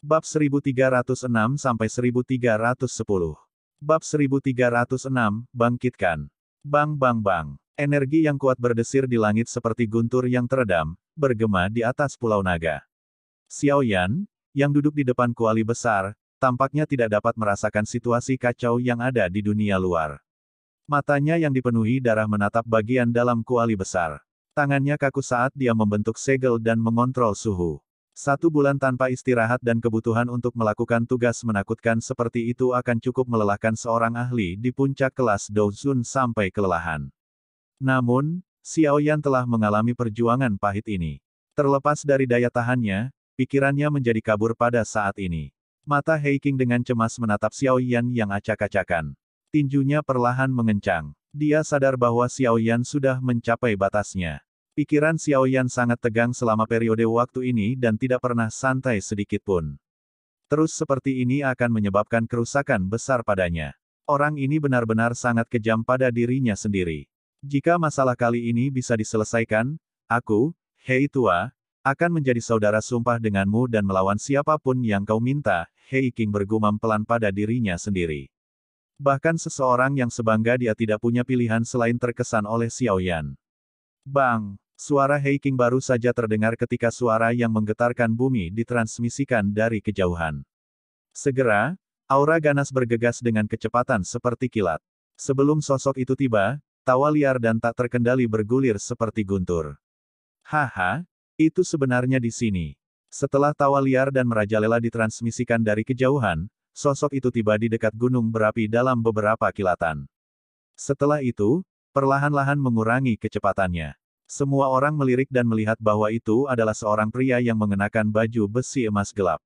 Bab 1306 sampai 1310. Bab 1306, Bangkitkan. Bang bang bang. Energi yang kuat berdesir di langit seperti guntur yang teredam, bergema di atas pulau naga. Xiao Yan, yang duduk di depan kuali besar, tampaknya tidak dapat merasakan situasi kacau yang ada di dunia luar. Matanya yang dipenuhi darah menatap bagian dalam kuali besar. Tangannya kaku saat dia membentuk segel dan mengontrol suhu. Satu bulan tanpa istirahat dan kebutuhan untuk melakukan tugas menakutkan seperti itu akan cukup melelahkan seorang ahli di puncak kelas Douzun sampai kelelahan. Namun, Xiao Yan telah mengalami perjuangan pahit ini. Terlepas dari daya tahannya, pikirannya menjadi kabur pada saat ini. Mata Heiking dengan cemas menatap Xiao Yan yang acak-acakan. Tinjunya perlahan mengencang. Dia sadar bahwa Xiao Yan sudah mencapai batasnya. Pikiran Xiao Yan sangat tegang selama periode waktu ini dan tidak pernah santai sedikit pun. Terus seperti ini akan menyebabkan kerusakan besar padanya. Orang ini benar-benar sangat kejam pada dirinya sendiri. Jika masalah kali ini bisa diselesaikan, aku, Hei Tua, akan menjadi saudara sumpah denganmu dan melawan siapapun yang kau minta, Hei King bergumam pelan pada dirinya sendiri. Bahkan seseorang yang sebangga dia tidak punya pilihan selain terkesan oleh Xiao Yan. Bang! Suara Heiking baru saja terdengar ketika suara yang menggetarkan bumi ditransmisikan dari kejauhan. Segera, aura ganas bergegas dengan kecepatan seperti kilat. Sebelum sosok itu tiba, tawa liar dan tak terkendali bergulir seperti guntur. Haha, itu sebenarnya di sini. Setelah tawa liar dan merajalela ditransmisikan dari kejauhan, sosok itu tiba di dekat gunung berapi dalam beberapa kilatan. Setelah itu, perlahan-lahan mengurangi kecepatannya. Semua orang melirik dan melihat bahwa itu adalah seorang pria yang mengenakan baju besi emas gelap.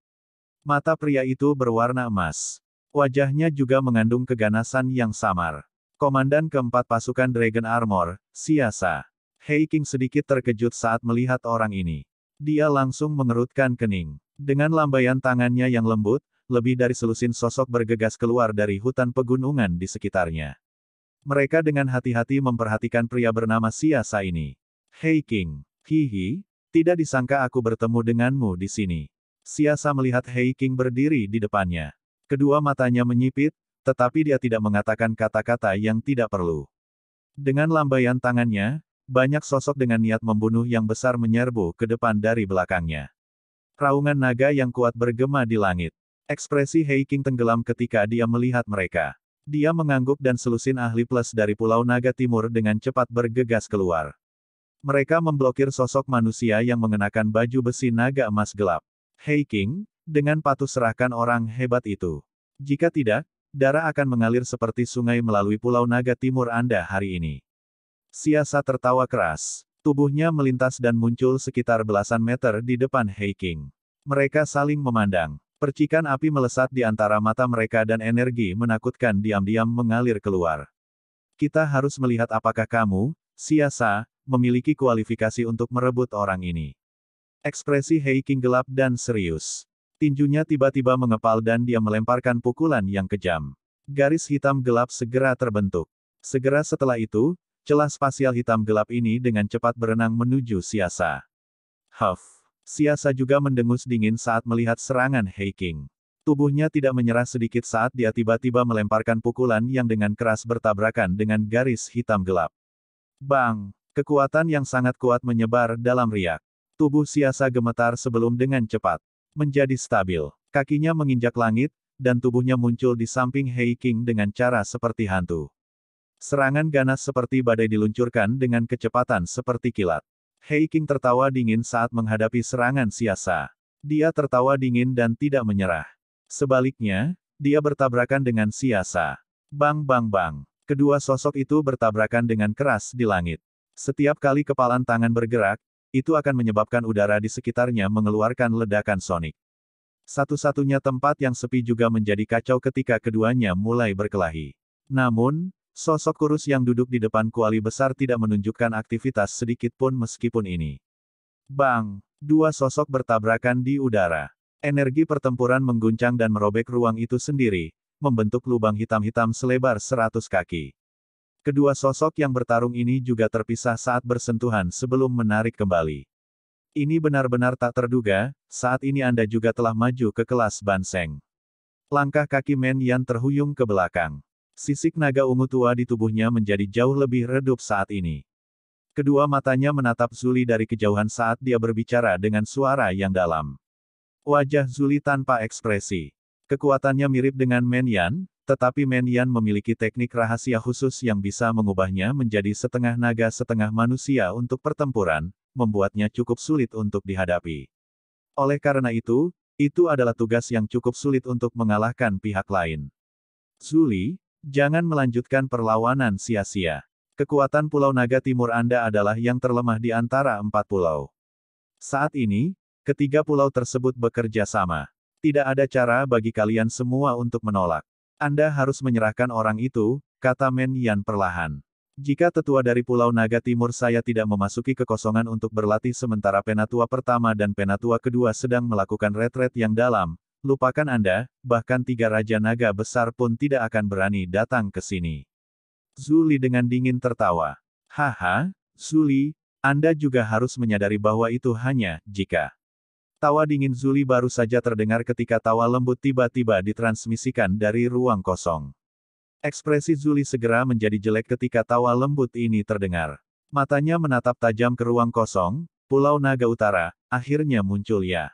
Mata pria itu berwarna emas. Wajahnya juga mengandung keganasan yang samar. Komandan keempat pasukan Dragon Armor, Siasa. Hei King sedikit terkejut saat melihat orang ini. Dia langsung mengerutkan kening. Dengan lambaian tangannya yang lembut, lebih dari selusin sosok bergegas keluar dari hutan pegunungan di sekitarnya. Mereka dengan hati-hati memperhatikan pria bernama Siasa ini. Hei King, hihi, tidak disangka aku bertemu denganmu di sini. Siasa melihat Hei King berdiri di depannya. Kedua matanya menyipit, tetapi dia tidak mengatakan kata-kata yang tidak perlu. Dengan lambaian tangannya, banyak sosok dengan niat membunuh yang besar menyerbu ke depan dari belakangnya. Raungan naga yang kuat bergema di langit. Ekspresi Hei King tenggelam ketika dia melihat mereka. Dia mengangguk dan selusin ahli plus dari Pulau Naga Timur dengan cepat bergegas keluar. Mereka memblokir sosok manusia yang mengenakan baju besi naga emas gelap. Hei King, dengan patuh serahkan orang hebat itu. Jika tidak, darah akan mengalir seperti sungai melalui Pulau Naga Timur Anda hari ini. Siasa tertawa keras. Tubuhnya melintas dan muncul sekitar belasan meter di depan Hei King. Mereka saling memandang. Percikan api melesat di antara mata mereka dan energi menakutkan diam-diam mengalir keluar. Kita harus melihat apakah kamu, Siasa, memiliki kualifikasi untuk merebut orang ini. Ekspresi Heiking gelap dan serius. Tinjunya tiba-tiba mengepal dan dia melemparkan pukulan yang kejam. Garis hitam gelap segera terbentuk. Segera setelah itu, celah spasial hitam gelap ini dengan cepat berenang menuju Siasa. Huff. Siasa juga mendengus dingin saat melihat serangan Heiking. Tubuhnya tidak menyerah sedikit saat dia tiba-tiba melemparkan pukulan yang dengan keras bertabrakan dengan garis hitam gelap. Bang! Kekuatan yang sangat kuat menyebar dalam riak. Tubuh Siasa gemetar sebelum dengan cepat menjadi stabil. Kakinya menginjak langit, dan tubuhnya muncul di samping Hei King dengan cara seperti hantu. Serangan ganas seperti badai diluncurkan dengan kecepatan seperti kilat. Hei King tertawa dingin saat menghadapi serangan Siasa. Dia tertawa dingin dan tidak menyerah. Sebaliknya, dia bertabrakan dengan Siasa. Bang bang bang. Kedua sosok itu bertabrakan dengan keras di langit. Setiap kali kepalan tangan bergerak, itu akan menyebabkan udara di sekitarnya mengeluarkan ledakan sonik. Satu-satunya tempat yang sepi juga menjadi kacau ketika keduanya mulai berkelahi. Namun, sosok kurus yang duduk di depan kuali besar tidak menunjukkan aktivitas sedikit pun meskipun ini. Bang! Dua sosok bertabrakan di udara. Energi pertempuran mengguncang dan merobek ruang itu sendiri, membentuk lubang hitam-hitam selebar seratus kaki. Kedua sosok yang bertarung ini juga terpisah saat bersentuhan sebelum menarik kembali. Ini benar-benar tak terduga, saat ini Anda juga telah maju ke kelas Banseng. Langkah kaki Men Yan terhuyung ke belakang. Sisik naga ungu tua di tubuhnya menjadi jauh lebih redup saat ini. Kedua matanya menatap Zuli dari kejauhan saat dia berbicara dengan suara yang dalam. Wajah Zuli tanpa ekspresi. Kekuatannya mirip dengan men yan. Tetapi Menyan memiliki teknik rahasia khusus yang bisa mengubahnya menjadi setengah naga setengah manusia untuk pertempuran, membuatnya cukup sulit untuk dihadapi. Oleh karena itu, itu adalah tugas yang cukup sulit untuk mengalahkan pihak lain. Zuli, jangan melanjutkan perlawanan sia-sia. Kekuatan Pulau Naga Timur Anda adalah yang terlemah di antara empat pulau. Saat ini, ketiga pulau tersebut bekerja sama. Tidak ada cara bagi kalian semua untuk menolak. Anda harus menyerahkan orang itu, kata Men Yan perlahan. Jika tetua dari Pulau Naga Timur saya tidak memasuki kekosongan untuk berlatih sementara penatua pertama dan penatua kedua sedang melakukan retret yang dalam, lupakan Anda, bahkan tiga Raja Naga besar pun tidak akan berani datang ke sini. Zuli dengan dingin tertawa. Haha, Zuli, Anda juga harus menyadari bahwa itu hanya, jika. Tawa dingin Zuli baru saja terdengar ketika tawa lembut tiba-tiba ditransmisikan dari ruang kosong. Ekspresi Zuli segera menjadi jelek ketika tawa lembut ini terdengar. Matanya menatap tajam ke ruang kosong, Pulau Naga Utara, akhirnya muncul ya.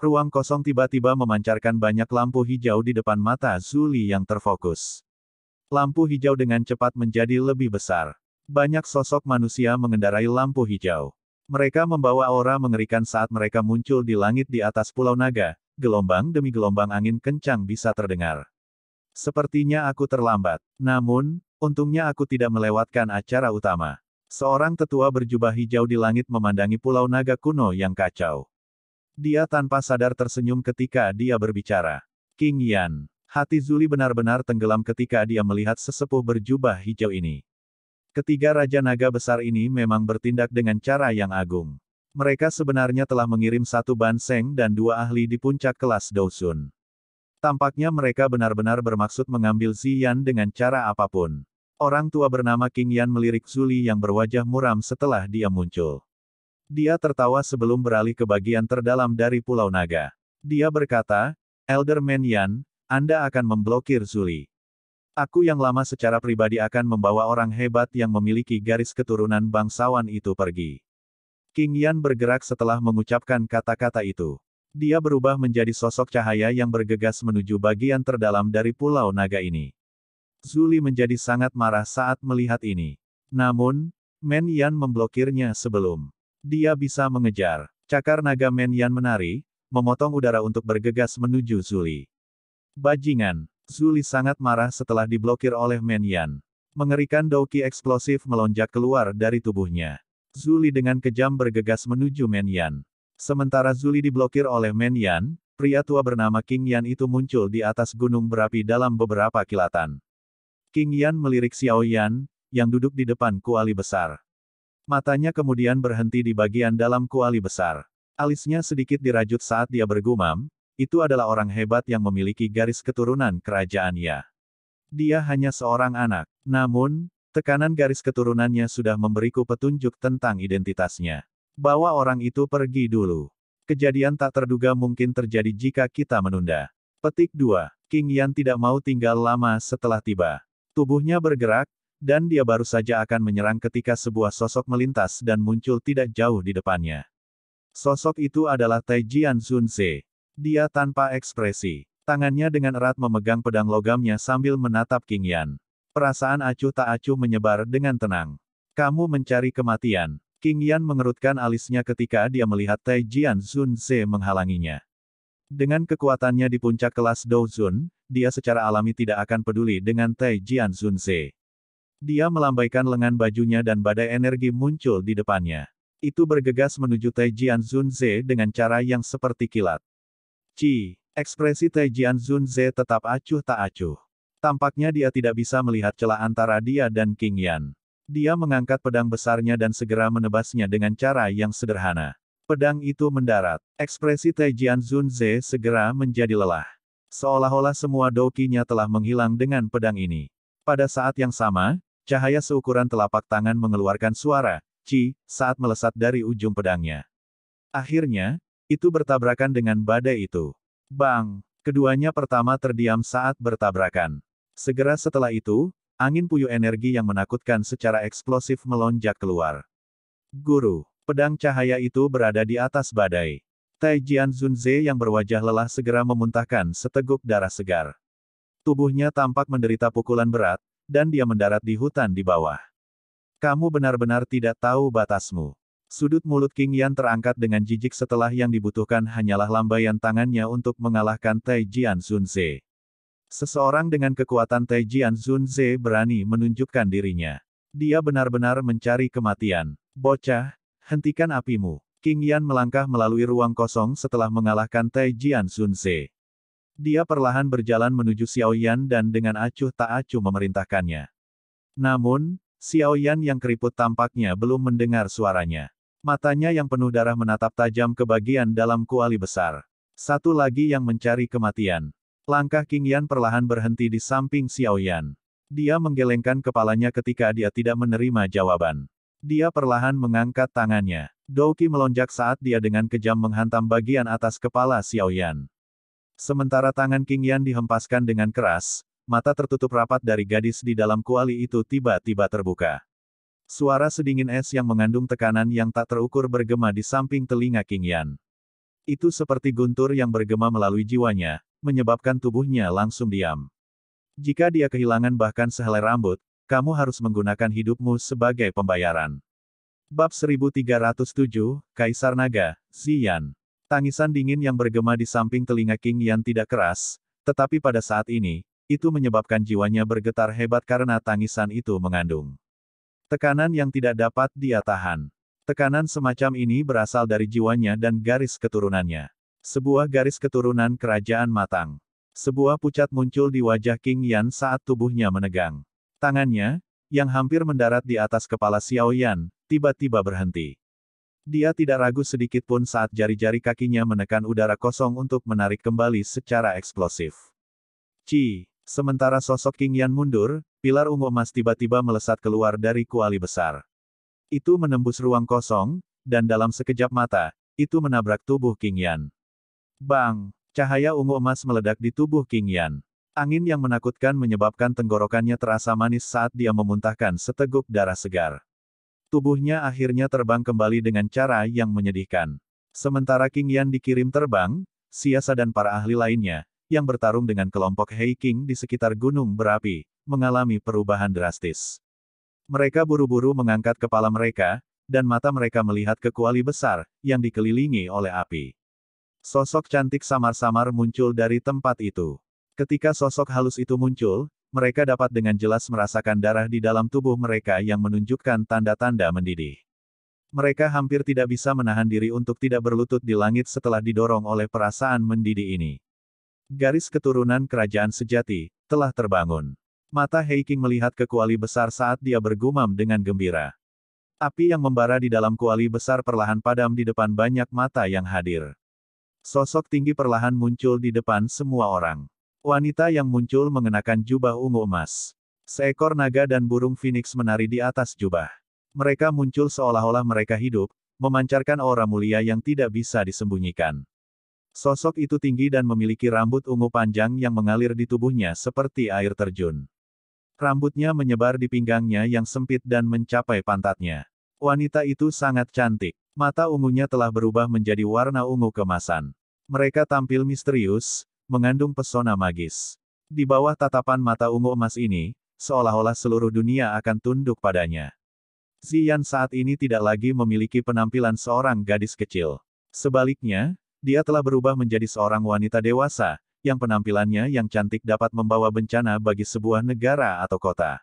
Ruang kosong tiba-tiba memancarkan banyak lampu hijau di depan mata Zuli yang terfokus. Lampu hijau dengan cepat menjadi lebih besar. Banyak sosok manusia mengendarai lampu hijau. Mereka membawa aura mengerikan saat mereka muncul di langit di atas Pulau Naga, gelombang demi gelombang angin kencang bisa terdengar. Sepertinya aku terlambat. Namun, untungnya aku tidak melewatkan acara utama. Seorang tetua berjubah hijau di langit memandangi Pulau Naga kuno yang kacau. Dia tanpa sadar tersenyum ketika dia berbicara. King Yan. Hati Zuli benar-benar tenggelam ketika dia melihat sesepuh berjubah hijau ini. Ketiga Raja Naga Besar ini memang bertindak dengan cara yang agung. Mereka sebenarnya telah mengirim satu Banseng dan dua ahli di puncak kelas Dousun. Tampaknya mereka benar-benar bermaksud mengambil Ziyan dengan cara apapun. Orang tua bernama King Yan melirik Zuli yang berwajah muram setelah dia muncul. Dia tertawa sebelum beralih ke bagian terdalam dari Pulau Naga. Dia berkata, Elder Man Yan, Anda akan memblokir Zuli. Aku yang lama secara pribadi akan membawa orang hebat yang memiliki garis keturunan bangsawan itu pergi. King Yan bergerak setelah mengucapkan kata-kata itu. Dia berubah menjadi sosok cahaya yang bergegas menuju bagian terdalam dari Pulau Naga ini. Zuli menjadi sangat marah saat melihat ini. Namun, Men Yan memblokirnya sebelum dia bisa mengejar. Cakar naga Men Yan menari, memotong udara untuk bergegas menuju Zuli. Bajingan, Zuli sangat marah setelah diblokir oleh Menyan. Mengerikan Douki eksplosif melonjak keluar dari tubuhnya. Zuli dengan kejam bergegas menuju Menyan. Sementara Zuli diblokir oleh Menyan, pria tua bernama King Yan itu muncul di atas gunung berapi dalam beberapa kilatan. King Yan melirik Xiao Yan, yang duduk di depan kuali besar. Matanya kemudian berhenti di bagian dalam kuali besar. Alisnya sedikit dirajut saat dia bergumam, itu adalah orang hebat yang memiliki garis keturunan kerajaan Ya. Dia hanya seorang anak. Namun, tekanan garis keturunannya sudah memberiku petunjuk tentang identitasnya. Bawa orang itu pergi dulu. Kejadian tak terduga mungkin terjadi jika kita menunda. Petik 2. King Yan tidak mau tinggal lama setelah tiba. Tubuhnya bergerak, dan dia baru saja akan menyerang ketika sebuah sosok melintas dan muncul tidak jauh di depannya. Sosok itu adalah Taijian Jian Se. Dia tanpa ekspresi. Tangannya dengan erat memegang pedang logamnya sambil menatap King Yan. Perasaan acuh tak acuh menyebar dengan tenang. Kamu mencari kematian. King Yan mengerutkan alisnya ketika dia melihat Tai Jian Sun Ze menghalanginya. Dengan kekuatannya di puncak kelas Dou Zun, dia secara alami tidak akan peduli dengan Tai Jian Sun Ze. Dia melambaikan lengan bajunya dan badai energi muncul di depannya. Itu bergegas menuju Tai Jian Sun Ze dengan cara yang seperti kilat. Ci, ekspresi Zun Ze tetap acuh tak acuh. Tampaknya dia tidak bisa melihat celah antara dia dan King Yan. Dia mengangkat pedang besarnya dan segera menebasnya dengan cara yang sederhana. Pedang itu mendarat. Ekspresi Zun Ze segera menjadi lelah. Seolah-olah semua dokinya telah menghilang dengan pedang ini. Pada saat yang sama, cahaya seukuran telapak tangan mengeluarkan suara, Ci, saat melesat dari ujung pedangnya. Akhirnya, itu bertabrakan dengan badai itu. Bang! Keduanya pertama terdiam saat bertabrakan. Segera setelah itu, angin puyuh energi yang menakutkan secara eksplosif melonjak keluar. Guru, pedang cahaya itu berada di atas badai. Taijian Zunze yang berwajah lelah segera memuntahkan seteguk darah segar. Tubuhnya tampak menderita pukulan berat, dan dia mendarat di hutan di bawah. Kamu benar-benar tidak tahu batasmu. Sudut mulut King Yan terangkat dengan jijik setelah yang dibutuhkan hanyalah lambaian tangannya untuk mengalahkan Tai Jian Zunze. Seseorang dengan kekuatan Tai Jian Zunze berani menunjukkan dirinya. Dia benar-benar mencari kematian. Bocah, hentikan apimu. King Yan melangkah melalui ruang kosong setelah mengalahkan Tai Jian Zunze. Dia perlahan berjalan menuju Xiao Yan dan dengan acuh tak acuh memerintahkannya. Namun, Xiao Yan yang keriput tampaknya belum mendengar suaranya. Matanya yang penuh darah menatap tajam ke bagian dalam kuali besar. Satu lagi yang mencari kematian. Langkah King Yan perlahan berhenti di samping Xiao Yan. Dia menggelengkan kepalanya ketika dia tidak menerima jawaban. Dia perlahan mengangkat tangannya. Douki melonjak saat dia dengan kejam menghantam bagian atas kepala Xiao Yan. Sementara tangan King Yan dihempaskan dengan keras, mata tertutup rapat dari gadis di dalam kuali itu tiba-tiba terbuka. Suara sedingin es yang mengandung tekanan yang tak terukur bergema di samping telinga King Yan. Itu seperti guntur yang bergema melalui jiwanya, menyebabkan tubuhnya langsung diam. Jika dia kehilangan bahkan sehelai rambut, kamu harus menggunakan hidupmu sebagai pembayaran. Bab 1307, Kaisar Naga, Xian. Tangisan dingin yang bergema di samping telinga King Yan tidak keras, tetapi pada saat ini, itu menyebabkan jiwanya bergetar hebat karena tangisan itu mengandung Tekanan yang tidak dapat dia tahan. Tekanan semacam ini berasal dari jiwanya dan garis keturunannya. Sebuah garis keturunan kerajaan matang. Sebuah pucat muncul di wajah King Yan saat tubuhnya menegang. Tangannya, yang hampir mendarat di atas kepala Xiao Yan, tiba-tiba berhenti. Dia tidak ragu sedikit pun saat jari-jari kakinya menekan udara kosong untuk menarik kembali secara eksplosif. Ci, sementara sosok King Yan mundur, Pilar ungu emas tiba-tiba melesat keluar dari kuali besar. Itu menembus ruang kosong, dan dalam sekejap mata, itu menabrak tubuh King Yan. Bang! Cahaya ungu emas meledak di tubuh King Yan. Angin yang menakutkan menyebabkan tenggorokannya terasa manis saat dia memuntahkan seteguk darah segar. Tubuhnya akhirnya terbang kembali dengan cara yang menyedihkan. Sementara King Yan dikirim terbang, Siasa dan para ahli lainnya, yang bertarung dengan kelompok Hei King di sekitar gunung berapi, mengalami perubahan drastis. Mereka buru-buru mengangkat kepala mereka, dan mata mereka melihat ke kuali besar, yang dikelilingi oleh api. Sosok cantik samar-samar muncul dari tempat itu. Ketika sosok halus itu muncul, mereka dapat dengan jelas merasakan darah di dalam tubuh mereka yang menunjukkan tanda-tanda mendidih. Mereka hampir tidak bisa menahan diri untuk tidak berlutut di langit setelah didorong oleh perasaan mendidih ini. Garis keturunan kerajaan sejati telah terbangun. Mata Heiking melihat ke kuali besar saat dia bergumam dengan gembira. Api yang membara di dalam kuali besar perlahan padam di depan banyak mata yang hadir. Sosok tinggi perlahan muncul di depan semua orang. Wanita yang muncul mengenakan jubah ungu emas. Seekor naga dan burung phoenix menari di atas jubah. Mereka muncul seolah-olah mereka hidup, memancarkan aura mulia yang tidak bisa disembunyikan. Sosok itu tinggi dan memiliki rambut ungu panjang yang mengalir di tubuhnya seperti air terjun. Rambutnya menyebar di pinggangnya yang sempit dan mencapai pantatnya. Wanita itu sangat cantik. Mata ungunya telah berubah menjadi warna ungu kemasan. Mereka tampil misterius, mengandung pesona magis. Di bawah tatapan mata ungu emas ini, seolah-olah seluruh dunia akan tunduk padanya. Zian saat ini tidak lagi memiliki penampilan seorang gadis kecil. Sebaliknya, dia telah berubah menjadi seorang wanita dewasa, yang penampilannya yang cantik dapat membawa bencana bagi sebuah negara atau kota.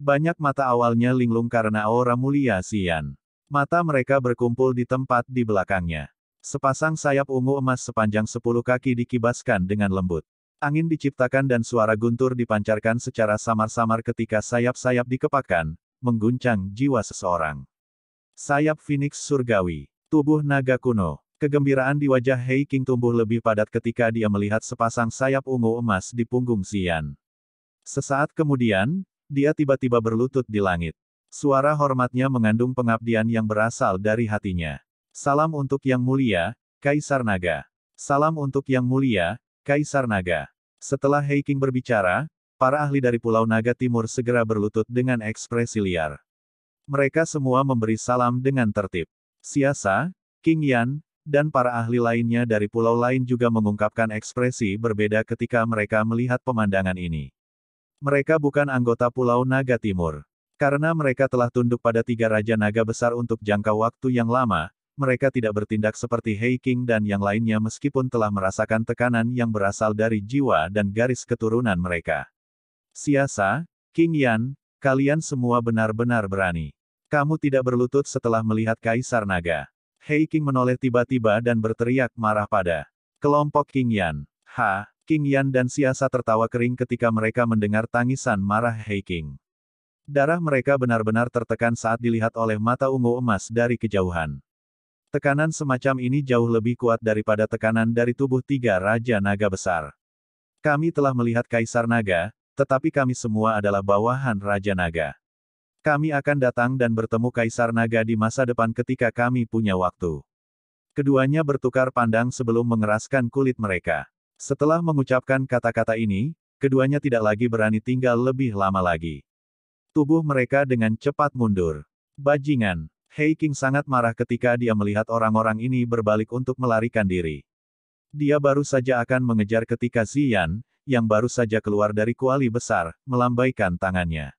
Banyak mata awalnya linglung karena aura mulia Xian. Mata mereka berkumpul di tempat di belakangnya. Sepasang sayap ungu emas sepanjang sepuluh kaki dikibaskan dengan lembut. Angin diciptakan dan suara guntur dipancarkan secara samar-samar ketika sayap-sayap dikepakkan, mengguncang jiwa seseorang. Sayap Phoenix Surgawi, tubuh naga kuno, Kegembiraan di wajah Hei King tumbuh lebih padat ketika dia melihat sepasang sayap ungu emas di punggung Xian. Sesaat kemudian, dia tiba-tiba berlutut di langit. Suara hormatnya mengandung pengabdian yang berasal dari hatinya. Salam untuk Yang Mulia, Kaisar Naga. Salam untuk Yang Mulia, Kaisar Naga. Setelah Hei King berbicara, para ahli dari Pulau Naga Timur segera berlutut dengan ekspresi liar. Mereka semua memberi salam dengan tertib. Siasa, King Yan, dan para ahli lainnya dari pulau lain juga mengungkapkan ekspresi berbeda ketika mereka melihat pemandangan ini. Mereka bukan anggota Pulau Naga Timur. Karena mereka telah tunduk pada tiga Raja Naga Besar untuk jangka waktu yang lama, mereka tidak bertindak seperti Hei King dan yang lainnya meskipun telah merasakan tekanan yang berasal dari jiwa dan garis keturunan mereka. Siasa, King Yan, kalian semua benar-benar berani. Kamu tidak berlutut setelah melihat Kaisar Naga. Hei King menoleh tiba-tiba dan berteriak marah pada kelompok King Yan. Ha, King Yan dan Siasa tertawa kering ketika mereka mendengar tangisan marah Hei King. Darah mereka benar-benar tertekan saat dilihat oleh mata ungu emas dari kejauhan. Tekanan semacam ini jauh lebih kuat daripada tekanan dari tubuh tiga Raja Naga Besar. Kami telah melihat Kaisar Naga, tetapi kami semua adalah bawahan Raja Naga. Kami akan datang dan bertemu Kaisar Naga di masa depan ketika kami punya waktu. Keduanya bertukar pandang sebelum mengeraskan kulit mereka. Setelah mengucapkan kata-kata ini, keduanya tidak lagi berani tinggal lebih lama lagi. Tubuh mereka dengan cepat mundur. Bajingan, Hei King sangat marah ketika dia melihat orang-orang ini berbalik untuk melarikan diri. Dia baru saja akan mengejar ketika Ziyan, yang baru saja keluar dari kuali besar, melambaikan tangannya.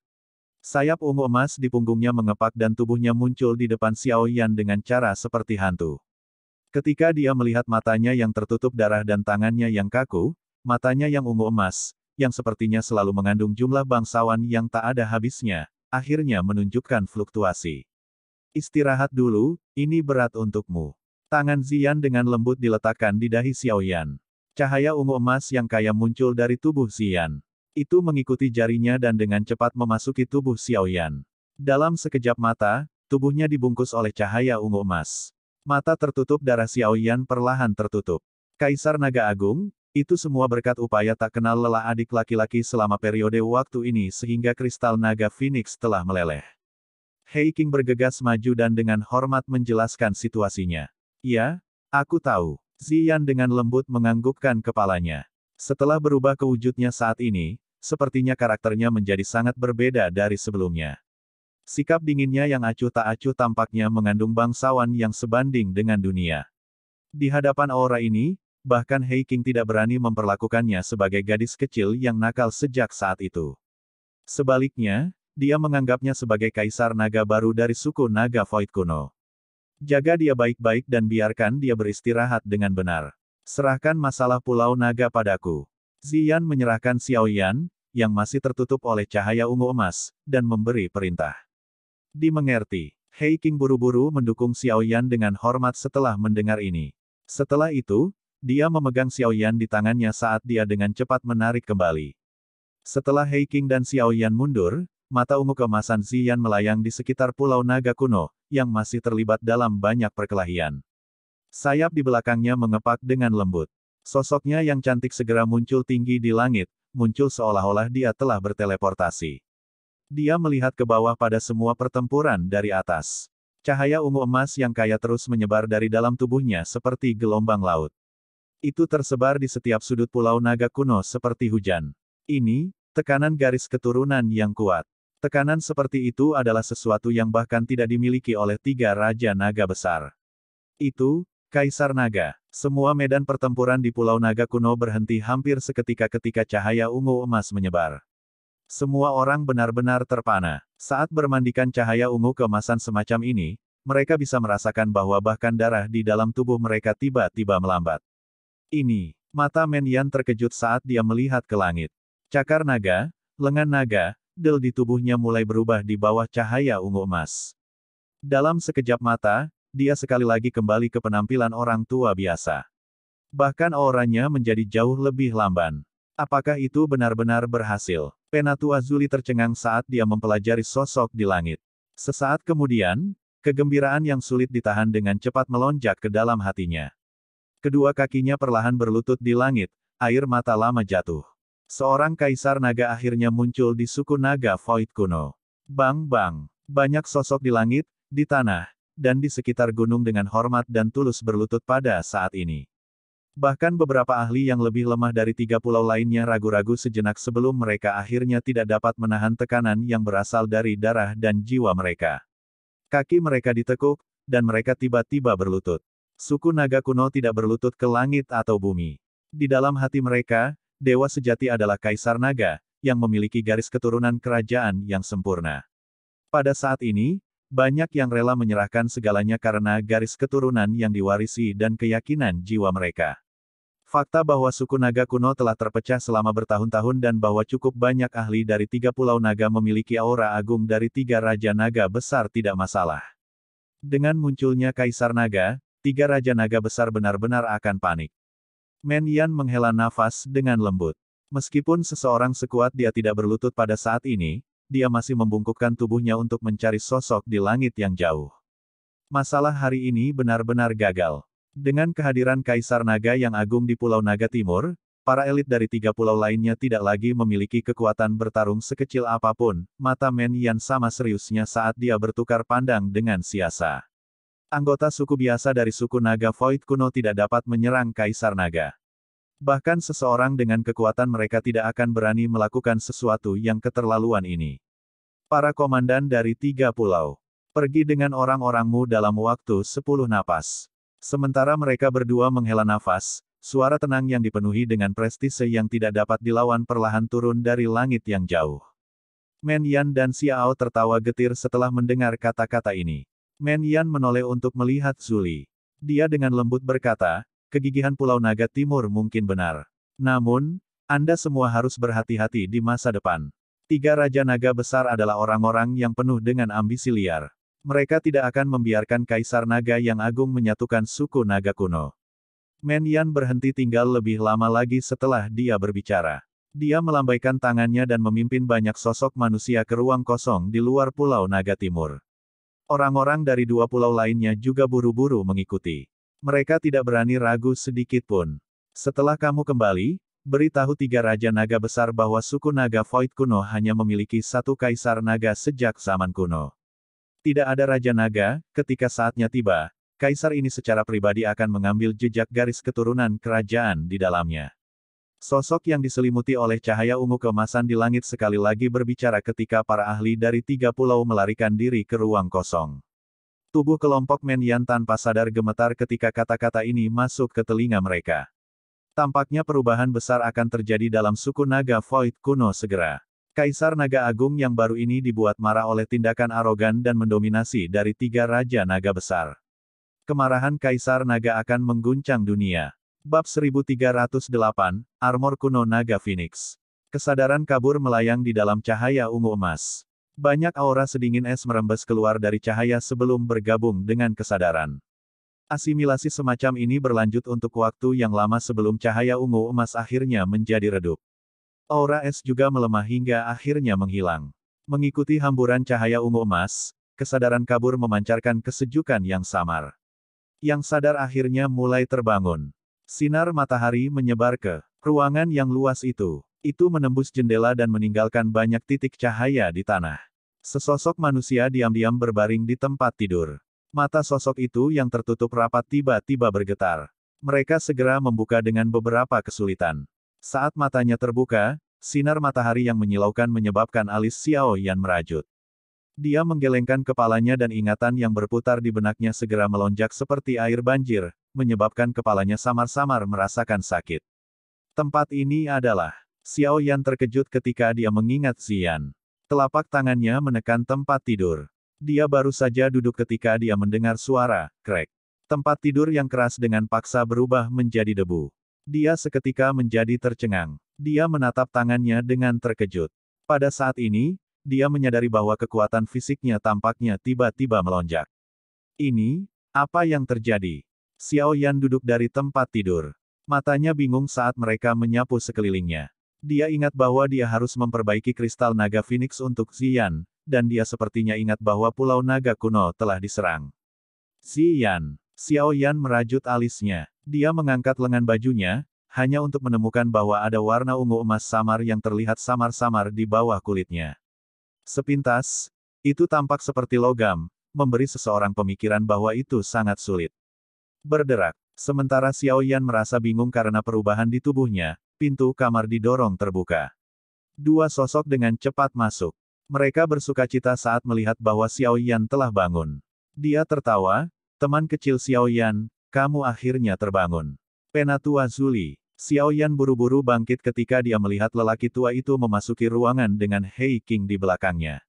Sayap ungu emas di punggungnya mengepak dan tubuhnya muncul di depan Xiao Yan dengan cara seperti hantu. Ketika dia melihat matanya yang tertutup darah dan tangannya yang kaku, matanya yang ungu emas, yang sepertinya selalu mengandung jumlah bangsawan yang tak ada habisnya, akhirnya menunjukkan fluktuasi. Istirahat dulu, ini berat untukmu. Tangan Zian dengan lembut diletakkan di dahi Xiao Yan. Cahaya ungu emas yang kaya muncul dari tubuh Zian itu mengikuti jarinya dan dengan cepat memasuki tubuh Xiaoyan. Dalam sekejap mata, tubuhnya dibungkus oleh cahaya ungu emas. Mata tertutup darah Xiaoyan perlahan tertutup. Kaisar Naga Agung, itu semua berkat upaya tak kenal lelah adik laki-laki selama periode waktu ini sehingga kristal naga Phoenix telah meleleh. Hei King bergegas maju dan dengan hormat menjelaskan situasinya. Ya, aku tahu. Ziyan dengan lembut menganggukkan kepalanya. Setelah berubah ke wujudnya saat ini, sepertinya karakternya menjadi sangat berbeda dari sebelumnya. Sikap dinginnya yang acuh tak acuh tampaknya mengandung bangsawan yang sebanding dengan dunia. Di hadapan aura ini, bahkan Hei King tidak berani memperlakukannya sebagai gadis kecil yang nakal sejak saat itu. Sebaliknya, dia menganggapnya sebagai kaisar naga baru dari suku naga Void kuno. Jaga dia baik-baik dan biarkan dia beristirahat dengan benar. Serahkan masalah Pulau Naga padaku. Ziyan menyerahkan Xiaoyan, yang masih tertutup oleh cahaya ungu emas, dan memberi perintah. Dimengerti, Hei King buru-buru mendukung Xiaoyan dengan hormat setelah mendengar ini. Setelah itu, dia memegang Xiaoyan di tangannya saat dia dengan cepat menarik kembali. Setelah Hei King dan Xiaoyan mundur, mata ungu kemasan Ziyan melayang di sekitar Pulau Naga kuno, yang masih terlibat dalam banyak perkelahian. Sayap di belakangnya mengepak dengan lembut. Sosoknya yang cantik segera muncul tinggi di langit, muncul seolah-olah dia telah berteleportasi. Dia melihat ke bawah pada semua pertempuran dari atas. Cahaya ungu emas yang kaya terus menyebar dari dalam tubuhnya seperti gelombang laut. Itu tersebar di setiap sudut pulau naga kuno seperti hujan. Ini, tekanan garis keturunan yang kuat. Tekanan seperti itu adalah sesuatu yang bahkan tidak dimiliki oleh tiga raja naga besar. Itu, Kaisar Naga. Semua medan pertempuran di Pulau Naga kuno berhenti hampir seketika ketika cahaya ungu emas menyebar. Semua orang benar-benar terpana. Saat bermandikan cahaya ungu kemasan semacam ini, mereka bisa merasakan bahwa bahkan darah di dalam tubuh mereka tiba-tiba melambat. Ini, mata Menyan terkejut saat dia melihat ke langit. Cakar naga, lengan naga, del di tubuhnya mulai berubah di bawah cahaya ungu emas. Dalam sekejap mata, dia sekali lagi kembali ke penampilan orang tua biasa. Bahkan auranya menjadi jauh lebih lamban. Apakah itu benar-benar berhasil? Penatua Zuli tercengang saat dia mempelajari sosok di langit. Sesaat kemudian, kegembiraan yang sulit ditahan dengan cepat melonjak ke dalam hatinya. Kedua kakinya perlahan berlutut di langit, air mata lama jatuh. Seorang kaisar naga akhirnya muncul di suku naga Void kuno. Bang bang, banyak sosok di langit, di tanah, dan di sekitar gunung dengan hormat dan tulus berlutut pada saat ini. Bahkan beberapa ahli yang lebih lemah dari tiga pulau lainnya ragu-ragu sejenak sebelum mereka akhirnya tidak dapat menahan tekanan yang berasal dari darah dan jiwa mereka. Kaki mereka ditekuk, dan mereka tiba-tiba berlutut. Suku naga kuno tidak berlutut ke langit atau bumi. Di dalam hati mereka, dewa sejati adalah kaisar naga, yang memiliki garis keturunan kerajaan yang sempurna. Pada saat ini, banyak yang rela menyerahkan segalanya karena garis keturunan yang diwarisi dan keyakinan jiwa mereka. Fakta bahwa suku naga kuno telah terpecah selama bertahun-tahun dan bahwa cukup banyak ahli dari tiga pulau naga memiliki aura agung dari tiga raja naga besar tidak masalah. Dengan munculnya kaisar naga, tiga raja naga besar benar-benar akan panik. Men Yan menghela nafas dengan lembut. Meskipun seseorang sekuat dia tidak berlutut pada saat ini, dia masih membungkukkan tubuhnya untuk mencari sosok di langit yang jauh. Masalah hari ini benar-benar gagal. Dengan kehadiran Kaisar Naga yang agung di Pulau Naga Timur, para elit dari tiga pulau lainnya tidak lagi memiliki kekuatan bertarung sekecil apapun, mata Men Yan sama seriusnya saat dia bertukar pandang dengan Siasa. Anggota suku biasa dari suku Naga Void kuno tidak dapat menyerang Kaisar Naga. Bahkan seseorang dengan kekuatan mereka tidak akan berani melakukan sesuatu yang keterlaluan ini. Para komandan dari tiga pulau. Pergi dengan orang-orangmu dalam waktu sepuluh napas. Sementara mereka berdua menghela nafas, suara tenang yang dipenuhi dengan prestise yang tidak dapat dilawan perlahan turun dari langit yang jauh. Men Yan dan Xiao tertawa getir setelah mendengar kata-kata ini. Men Yan menoleh untuk melihat Zuli. Dia dengan lembut berkata, kegigihan Pulau Naga Timur mungkin benar. Namun, Anda semua harus berhati-hati di masa depan. Tiga Raja Naga besar adalah orang-orang yang penuh dengan ambisi liar. Mereka tidak akan membiarkan Kaisar Naga yang agung menyatukan suku Naga kuno. Menyan berhenti tinggal lebih lama lagi setelah dia berbicara. Dia melambaikan tangannya dan memimpin banyak sosok manusia ke ruang kosong di luar Pulau Naga Timur. Orang-orang dari dua pulau lainnya juga buru-buru mengikuti. Mereka tidak berani ragu sedikit pun. Setelah kamu kembali, beritahu tiga raja naga besar bahwa suku naga Void kuno hanya memiliki satu kaisar naga sejak zaman kuno. Tidak ada raja naga, ketika saatnya tiba, kaisar ini secara pribadi akan mengambil jejak garis keturunan kerajaan di dalamnya. Sosok yang diselimuti oleh cahaya ungu kemasan di langit sekali lagi berbicara ketika para ahli dari tiga pulau melarikan diri ke ruang kosong. Tubuh kelompok Menyan tanpa sadar gemetar ketika kata-kata ini masuk ke telinga mereka. Tampaknya perubahan besar akan terjadi dalam suku naga Void kuno segera. Kaisar Naga Agung yang baru ini dibuat marah oleh tindakan arogan dan mendominasi dari tiga Raja Naga Besar. Kemarahan Kaisar Naga akan mengguncang dunia. Bab 1308, Armor Kuno Naga Phoenix. Kesadaran kabur melayang di dalam cahaya ungu emas. Banyak aura sedingin es merembes keluar dari cahaya sebelum bergabung dengan kesadaran. Asimilasi semacam ini berlanjut untuk waktu yang lama sebelum cahaya ungu emas akhirnya menjadi redup. Aura es juga melemah hingga akhirnya menghilang. Mengikuti hamburan cahaya ungu emas, kesadaran kabur memancarkan kesejukan yang samar. Yang sadar akhirnya mulai terbangun. Sinar matahari menyebar ke ruangan yang luas itu. Itu menembus jendela dan meninggalkan banyak titik cahaya di tanah. Sesosok manusia diam-diam berbaring di tempat tidur. Mata sosok itu yang tertutup rapat tiba-tiba bergetar. Mereka segera membuka dengan beberapa kesulitan. Saat matanya terbuka, sinar matahari yang menyilaukan menyebabkan alis Xiao Yan merajut. Dia menggelengkan kepalanya dan ingatan yang berputar di benaknya segera melonjak seperti air banjir, menyebabkan kepalanya samar-samar merasakan sakit. Tempat ini adalah Xiao Yan terkejut ketika dia mengingat Xian. Telapak tangannya menekan tempat tidur. Dia baru saja duduk ketika dia mendengar suara, krek. Tempat tidur yang keras dengan paksa berubah menjadi debu. Dia seketika menjadi tercengang. Dia menatap tangannya dengan terkejut. Pada saat ini, dia menyadari bahwa kekuatan fisiknya tampaknya tiba-tiba melonjak. Ini, apa yang terjadi? Xiao Yan duduk dari tempat tidur. Matanya bingung saat mereka menyapu sekelilingnya. Dia ingat bahwa dia harus memperbaiki kristal naga Phoenix untuk Xian, dan dia sepertinya ingat bahwa pulau naga kuno telah diserang. Xian, Xiao Yan merajut alisnya. Dia mengangkat lengan bajunya, hanya untuk menemukan bahwa ada warna ungu emas samar yang terlihat samar-samar di bawah kulitnya. Sepintas, itu tampak seperti logam, memberi seseorang pemikiran bahwa itu sangat sulit. Berderak, sementara Xiao Yan merasa bingung karena perubahan di tubuhnya, pintu kamar didorong terbuka. Dua sosok dengan cepat masuk. Mereka bersuka cita saat melihat bahwa Xiao Yan telah bangun. Dia tertawa, teman kecil Xiao Yan, kamu akhirnya terbangun. Penatua Zuli, Xiao Yan buru-buru bangkit ketika dia melihat lelaki tua itu memasuki ruangan dengan Hei King di belakangnya.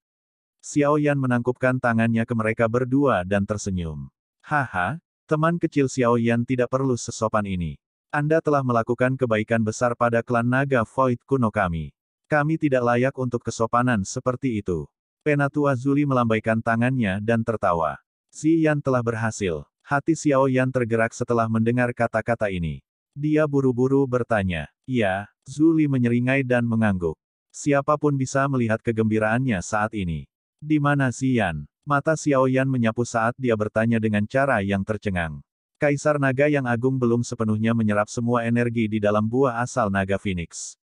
Xiao Yan menangkupkan tangannya ke mereka berdua dan tersenyum. Haha, Teman kecil Xiao Yan tidak perlu sesopan ini. Anda telah melakukan kebaikan besar pada klan naga Void kuno kami. Kami tidak layak untuk kesopanan seperti itu. Penatua Zuli melambaikan tangannya dan tertawa. Si Yan telah berhasil. Hati Xiao Yan tergerak setelah mendengar kata-kata ini. Dia buru-buru bertanya. Ya, Zuli menyeringai dan mengangguk. Siapapun bisa melihat kegembiraannya saat ini. Di mana Si Yan? Mata Xiao Yan menyapu saat dia bertanya dengan cara yang tercengang. Kaisar Naga yang agung belum sepenuhnya menyerap semua energi di dalam buah asal Naga Phoenix.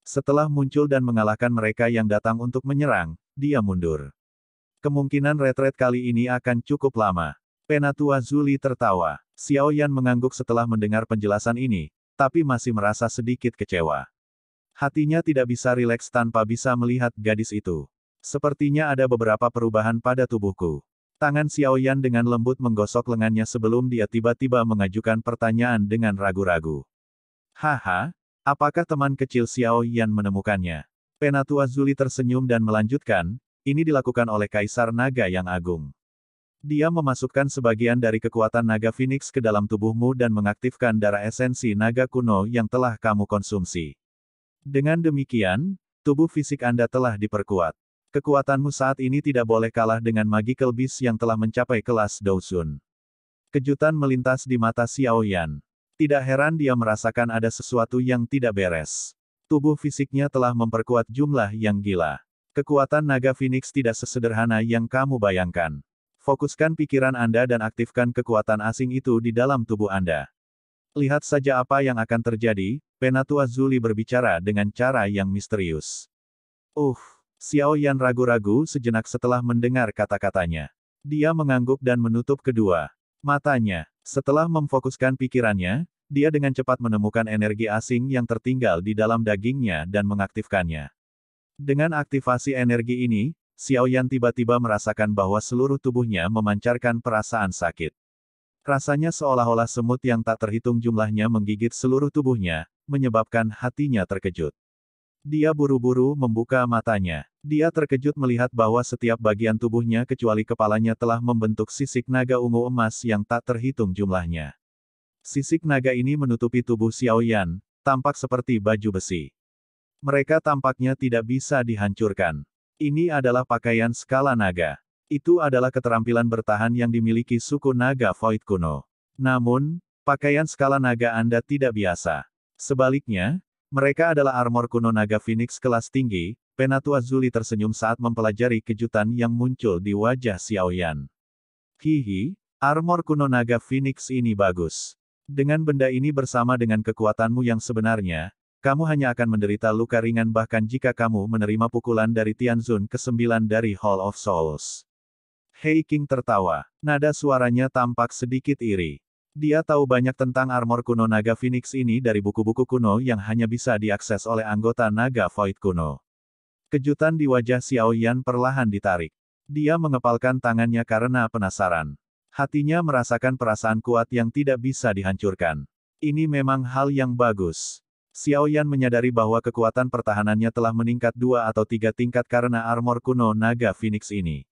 Setelah muncul dan mengalahkan mereka yang datang untuk menyerang, dia mundur. Kemungkinan retret kali ini akan cukup lama. Penatua Zuli tertawa. Xiao Yan mengangguk setelah mendengar penjelasan ini, tapi masih merasa sedikit kecewa. Hatinya tidak bisa rileks tanpa bisa melihat gadis itu. Sepertinya ada beberapa perubahan pada tubuhku. Tangan Xiao Yan dengan lembut menggosok lengannya sebelum dia tiba-tiba mengajukan pertanyaan dengan ragu-ragu. Haha, apakah teman kecil Xiao Yan menemukannya? Penatua Zuli tersenyum dan melanjutkan, ini dilakukan oleh Kaisar Naga yang agung. Dia memasukkan sebagian dari kekuatan naga Phoenix ke dalam tubuhmu dan mengaktifkan darah esensi naga kuno yang telah kamu konsumsi. Dengan demikian, tubuh fisik Anda telah diperkuat. Kekuatanmu saat ini tidak boleh kalah dengan Magical Beast yang telah mencapai kelas Dousun. Kejutan melintas di mata Xiao Yan. Tidak heran dia merasakan ada sesuatu yang tidak beres. Tubuh fisiknya telah memperkuat jumlah yang gila. Kekuatan naga Phoenix tidak sesederhana yang kamu bayangkan. Fokuskan pikiran Anda dan aktifkan kekuatan asing itu di dalam tubuh Anda. Lihat saja apa yang akan terjadi, Penatua Zuli berbicara dengan cara yang misterius. Uh, Xiao Yan ragu-ragu sejenak setelah mendengar kata-katanya. Dia mengangguk dan menutup kedua matanya. Setelah memfokuskan pikirannya, dia dengan cepat menemukan energi asing yang tertinggal di dalam dagingnya dan mengaktifkannya. Dengan aktivasi energi ini, Xiao Yan tiba-tiba merasakan bahwa seluruh tubuhnya memancarkan perasaan sakit. Rasanya seolah-olah semut yang tak terhitung jumlahnya menggigit seluruh tubuhnya, menyebabkan hatinya terkejut. Dia buru-buru membuka matanya. Dia terkejut melihat bahwa setiap bagian tubuhnya kecuali kepalanya telah membentuk sisik naga ungu emas yang tak terhitung jumlahnya. Sisik naga ini menutupi tubuh Xiao Yan, tampak seperti baju besi. Mereka tampaknya tidak bisa dihancurkan. Ini adalah pakaian skala naga. Itu adalah keterampilan bertahan yang dimiliki suku naga Void kuno. Namun, pakaian skala naga Anda tidak biasa. Sebaliknya, mereka adalah armor kuno naga Phoenix kelas tinggi, Penatua Zuli tersenyum saat mempelajari kejutan yang muncul di wajah Xiaoyan. Hihi, armor kuno naga Phoenix ini bagus. Dengan benda ini bersama dengan kekuatanmu yang sebenarnya, kamu hanya akan menderita luka ringan bahkan jika kamu menerima pukulan dari Tianzun ke-9 dari Hall of Souls. Hei King tertawa. Nada suaranya tampak sedikit iri. Dia tahu banyak tentang armor kuno naga Phoenix ini dari buku-buku kuno yang hanya bisa diakses oleh anggota naga Void kuno. Kejutan di wajah Xiao Yan perlahan ditarik. Dia mengepalkan tangannya karena penasaran. Hatinya merasakan perasaan kuat yang tidak bisa dihancurkan. Ini memang hal yang bagus. Xiao Yan menyadari bahwa kekuatan pertahanannya telah meningkat dua atau tiga tingkat karena armor kuno naga Phoenix ini.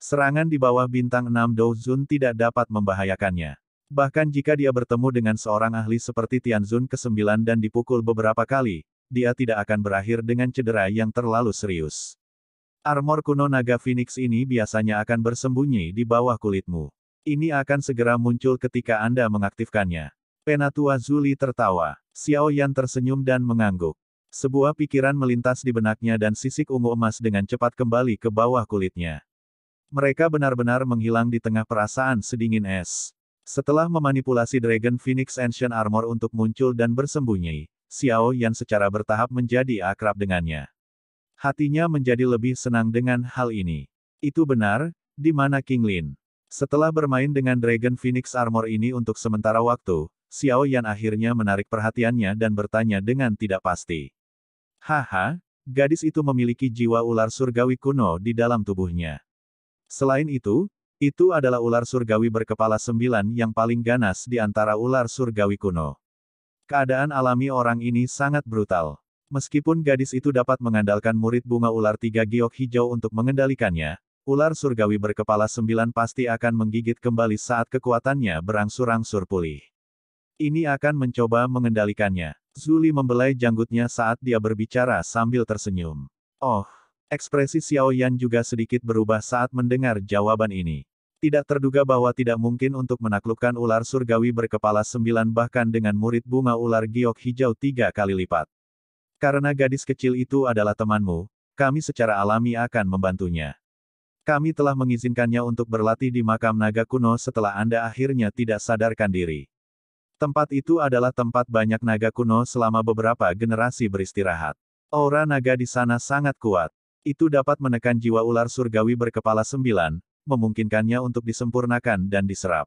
Serangan di bawah bintang 6 Zun tidak dapat membahayakannya. Bahkan jika dia bertemu dengan seorang ahli seperti Tianzun ke-9 dan dipukul beberapa kali, dia tidak akan berakhir dengan cedera yang terlalu serius. Armor kuno naga Phoenix ini biasanya akan bersembunyi di bawah kulitmu. Ini akan segera muncul ketika Anda mengaktifkannya. Penatua Zuli tertawa. Xiao Yan tersenyum dan mengangguk. Sebuah pikiran melintas di benaknya dan sisik ungu emas dengan cepat kembali ke bawah kulitnya. Mereka benar-benar menghilang di tengah perasaan sedingin es. Setelah memanipulasi Dragon Phoenix Ancient Armor untuk muncul dan bersembunyi, Xiao Yan secara bertahap menjadi akrab dengannya. Hatinya menjadi lebih senang dengan hal ini. Itu benar, di mana King Lin. Setelah bermain dengan Dragon Phoenix Armor ini untuk sementara waktu, Xiao Yan akhirnya menarik perhatiannya dan bertanya dengan tidak pasti. Haha, gadis itu memiliki jiwa ular surgawi kuno di dalam tubuhnya. Selain itu, itu adalah ular surgawi berkepala sembilan yang paling ganas di antara ular surgawi kuno. Keadaan alami orang ini sangat brutal. Meskipun gadis itu dapat mengandalkan murid bunga ular tiga giok hijau untuk mengendalikannya, ular surgawi berkepala sembilan pasti akan menggigit kembali saat kekuatannya berangsur-angsur pulih. Ini akan mencoba mengendalikannya. Zuli membelai janggutnya saat dia berbicara sambil tersenyum. Oh, Ekspresi Xiao Yan juga sedikit berubah saat mendengar jawaban ini. Tidak terduga bahwa tidak mungkin untuk menaklukkan ular surgawi berkepala sembilan bahkan dengan murid bunga ular giok hijau tiga kali lipat. Karena gadis kecil itu adalah temanmu, kami secara alami akan membantunya. Kami telah mengizinkannya untuk berlatih di makam naga kuno setelah Anda akhirnya tidak sadarkan diri. Tempat itu adalah tempat banyak naga kuno selama beberapa generasi beristirahat. Aura naga di sana sangat kuat itu dapat menekan jiwa ular surgawi berkepala sembilan, memungkinkannya untuk disempurnakan dan diserap.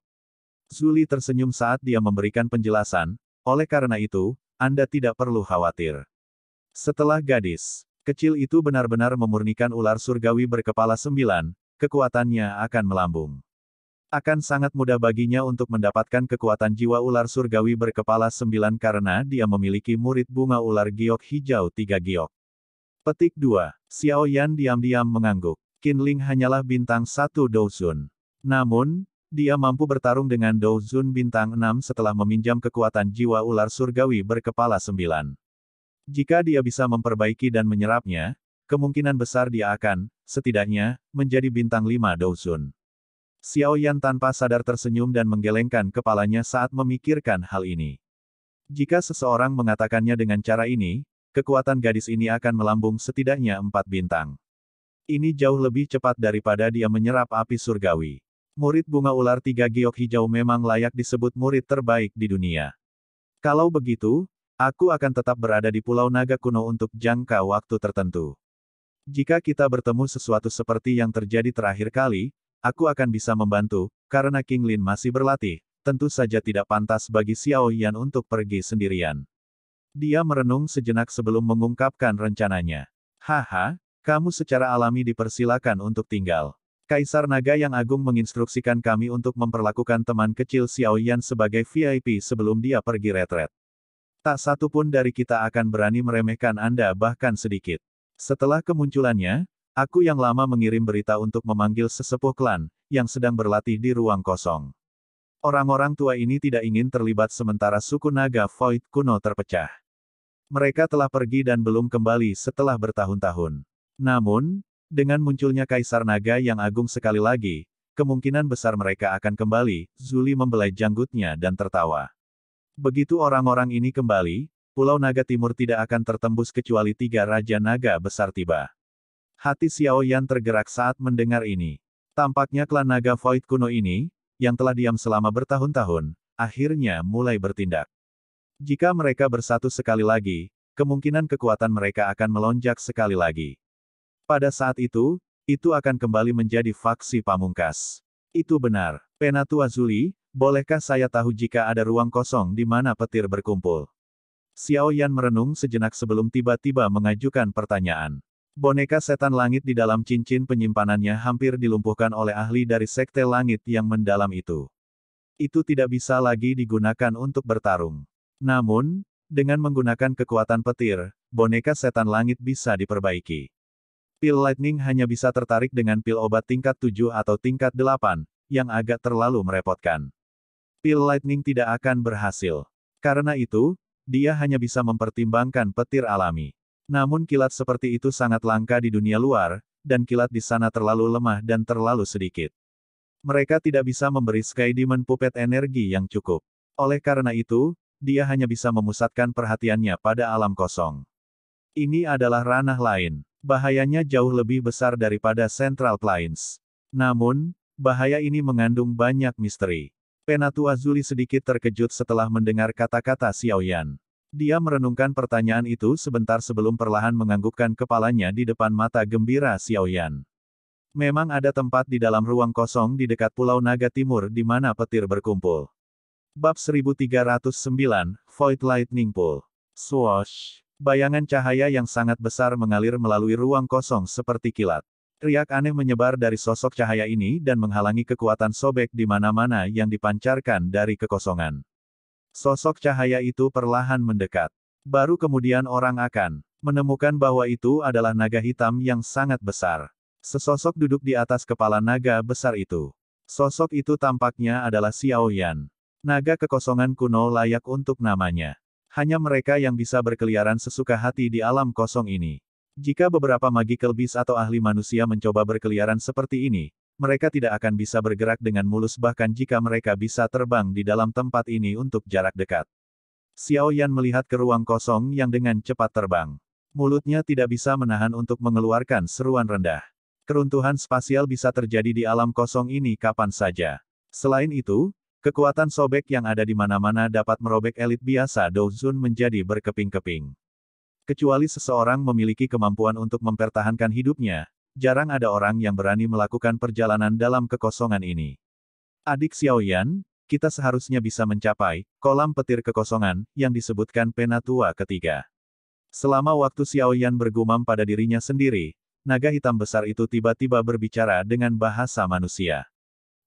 Zuli tersenyum saat dia memberikan penjelasan, oleh karena itu, Anda tidak perlu khawatir. Setelah gadis kecil itu benar-benar memurnikan ular surgawi berkepala sembilan, kekuatannya akan melambung. Akan sangat mudah baginya untuk mendapatkan kekuatan jiwa ular surgawi berkepala sembilan karena dia memiliki murid bunga ular giok hijau tiga giok. Petik 2. Xiao Yan diam-diam mengangguk. Ling hanyalah bintang satu Douzun. Namun, dia mampu bertarung dengan Douzun bintang 6 setelah meminjam kekuatan jiwa ular surgawi berkepala 9. Jika dia bisa memperbaiki dan menyerapnya, kemungkinan besar dia akan, setidaknya, menjadi bintang 5 Douzun. Xiao Yan tanpa sadar tersenyum dan menggelengkan kepalanya saat memikirkan hal ini. Jika seseorang mengatakannya dengan cara ini, kekuatan gadis ini akan melambung setidaknya empat bintang. Ini jauh lebih cepat daripada dia menyerap api surgawi. Murid bunga ular tiga giok hijau memang layak disebut murid terbaik di dunia. Kalau begitu, aku akan tetap berada di Pulau Naga Kuno untuk jangka waktu tertentu. Jika kita bertemu sesuatu seperti yang terjadi terakhir kali, aku akan bisa membantu, karena King Lin masih berlatih, tentu saja tidak pantas bagi Xiao Yan untuk pergi sendirian. Dia merenung sejenak sebelum mengungkapkan rencananya. Haha, kamu secara alami dipersilakan untuk tinggal. Kaisar Naga yang Agung menginstruksikan kami untuk memperlakukan teman kecil Xiao Yan sebagai VIP sebelum dia pergi retret. Tak satu pun dari kita akan berani meremehkan Anda bahkan sedikit. Setelah kemunculannya, aku yang lama mengirim berita untuk memanggil sesepuh klan, yang sedang berlatih di ruang kosong. Orang-orang tua ini tidak ingin terlibat sementara suku Naga Void kuno terpecah. Mereka telah pergi dan belum kembali setelah bertahun-tahun. Namun, dengan munculnya Kaisar Naga yang agung sekali lagi, kemungkinan besar mereka akan kembali, Zuli membelai janggutnya dan tertawa. Begitu orang-orang ini kembali, Pulau Naga Timur tidak akan tertembus kecuali tiga Raja Naga besar tiba. Hati Xiao Yan tergerak saat mendengar ini. Tampaknya klan Naga Void kuno ini, yang telah diam selama bertahun-tahun, akhirnya mulai bertindak. Jika mereka bersatu sekali lagi, kemungkinan kekuatan mereka akan melonjak sekali lagi. Pada saat itu, itu akan kembali menjadi faksi pamungkas. Itu benar. Penatua Zuli. bolehkah saya tahu jika ada ruang kosong di mana petir berkumpul? Xiao Yan merenung sejenak sebelum tiba-tiba mengajukan pertanyaan. Boneka setan langit di dalam cincin penyimpanannya hampir dilumpuhkan oleh ahli dari sekte langit yang mendalam itu. Itu tidak bisa lagi digunakan untuk bertarung. Namun, dengan menggunakan kekuatan petir, boneka setan langit bisa diperbaiki. Pil Lightning hanya bisa tertarik dengan pil obat tingkat 7 atau tingkat 8, yang agak terlalu merepotkan. Pil Lightning tidak akan berhasil. Karena itu, dia hanya bisa mempertimbangkan petir alami. Namun kilat seperti itu sangat langka di dunia luar, dan kilat di sana terlalu lemah dan terlalu sedikit. Mereka tidak bisa memberi Sky Demon Puppet energi yang cukup. Oleh karena itu, dia hanya bisa memusatkan perhatiannya pada alam kosong. Ini adalah ranah lain. Bahayanya jauh lebih besar daripada Central Plains. Namun, bahaya ini mengandung banyak misteri. Penatua Zuli sedikit terkejut setelah mendengar kata-kata Xiaoyan. Dia merenungkan pertanyaan itu sebentar sebelum perlahan menganggukkan kepalanya di depan mata gembira Xiaoyan. Memang ada tempat di dalam ruang kosong di dekat Pulau Naga Timur di mana petir berkumpul. Bab 1309, Void Lightning Pool. Swash. Bayangan cahaya yang sangat besar mengalir melalui ruang kosong seperti kilat. Riak aneh menyebar dari sosok cahaya ini dan menghalangi kekuatan sobek di mana-mana yang dipancarkan dari kekosongan. Sosok cahaya itu perlahan mendekat. Baru kemudian orang akan menemukan bahwa itu adalah naga hitam yang sangat besar. Sesosok duduk di atas kepala naga besar itu. Sosok itu tampaknya adalah Xiaoyan. Naga kekosongan kuno layak untuk namanya. Hanya mereka yang bisa berkeliaran sesuka hati di alam kosong ini. Jika beberapa magical beast atau ahli manusia mencoba berkeliaran seperti ini, mereka tidak akan bisa bergerak dengan mulus bahkan jika mereka bisa terbang di dalam tempat ini untuk jarak dekat. Xiao Yan melihat ke ruang kosong yang dengan cepat terbang. Mulutnya tidak bisa menahan untuk mengeluarkan seruan rendah. Keruntuhan spasial bisa terjadi di alam kosong ini kapan saja. Selain itu, Kekuatan sobek yang ada di mana-mana dapat merobek elit biasa Douzun menjadi berkeping-keping. Kecuali seseorang memiliki kemampuan untuk mempertahankan hidupnya, jarang ada orang yang berani melakukan perjalanan dalam kekosongan ini. Adik Xiaoyan, kita seharusnya bisa mencapai kolam petir kekosongan yang disebutkan Penatua ketiga. Selama waktu Xiaoyan bergumam pada dirinya sendiri, naga hitam besar itu tiba-tiba berbicara dengan bahasa manusia.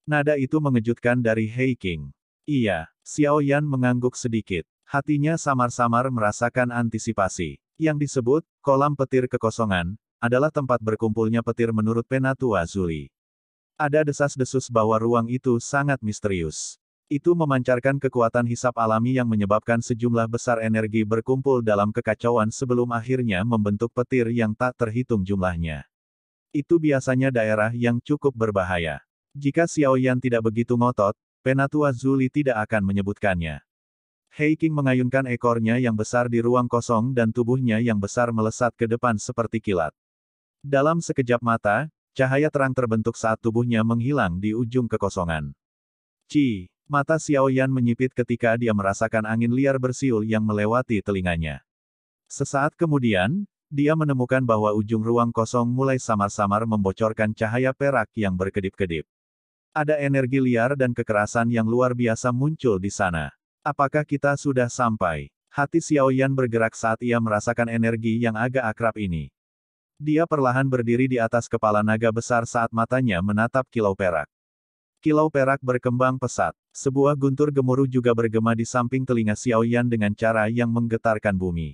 Nada itu mengejutkan dari Hei King. Iya, Xiao Yan mengangguk sedikit. Hatinya samar-samar merasakan antisipasi. Yang disebut, kolam petir kekosongan, adalah tempat berkumpulnya petir menurut Penatua Zuli. Ada desas-desus bahwa ruang itu sangat misterius. Itu memancarkan kekuatan hisap alami yang menyebabkan sejumlah besar energi berkumpul dalam kekacauan sebelum akhirnya membentuk petir yang tak terhitung jumlahnya. Itu biasanya daerah yang cukup berbahaya. Jika Xiao Yan tidak begitu ngotot, penatua Zuli tidak akan menyebutkannya. Hei King mengayunkan ekornya yang besar di ruang kosong dan tubuhnya yang besar melesat ke depan seperti kilat. Dalam sekejap mata, cahaya terang terbentuk saat tubuhnya menghilang di ujung kekosongan. Ci, mata Xiao Yan menyipit ketika dia merasakan angin liar bersiul yang melewati telinganya. Sesaat kemudian, dia menemukan bahwa ujung ruang kosong mulai samar-samar membocorkan cahaya perak yang berkedip-kedip. Ada energi liar dan kekerasan yang luar biasa muncul di sana. Apakah kita sudah sampai? Hati Xiao Yan bergerak saat ia merasakan energi yang agak akrab ini. Dia perlahan berdiri di atas kepala naga besar saat matanya menatap kilau perak. Kilau perak berkembang pesat. Sebuah guntur gemuruh juga bergema di samping telinga Xiao Yan dengan cara yang menggetarkan bumi.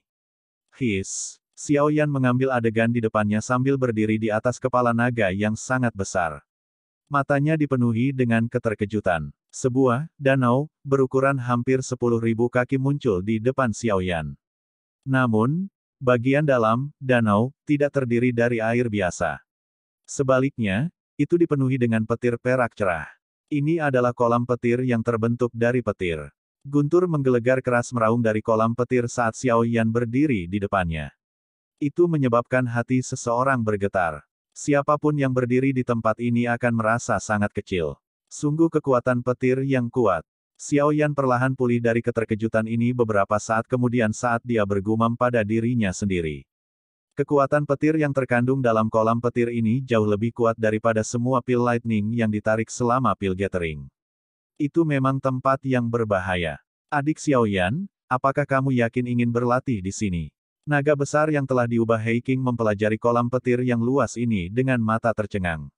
His. Xiao Yan mengambil adegan di depannya sambil berdiri di atas kepala naga yang sangat besar. Matanya dipenuhi dengan keterkejutan. Sebuah danau berukuran hampir 10.000 kaki muncul di depan Xiaoyan. Namun, bagian dalam danau tidak terdiri dari air biasa. Sebaliknya, itu dipenuhi dengan petir perak cerah. Ini adalah kolam petir yang terbentuk dari petir. Guntur menggelegar keras meraung dari kolam petir saat Xiaoyan berdiri di depannya. Itu menyebabkan hati seseorang bergetar. Siapapun yang berdiri di tempat ini akan merasa sangat kecil. Sungguh kekuatan petir yang kuat. Xiao Yan perlahan pulih dari keterkejutan ini beberapa saat kemudian saat dia bergumam pada dirinya sendiri. Kekuatan petir yang terkandung dalam kolam petir ini jauh lebih kuat daripada semua pil lightning yang ditarik selama pil gathering. Itu memang tempat yang berbahaya. Adik Xiao Yan, apakah kamu yakin ingin berlatih di sini? Naga besar yang telah diubah Heiking mempelajari kolam petir yang luas ini dengan mata tercengang.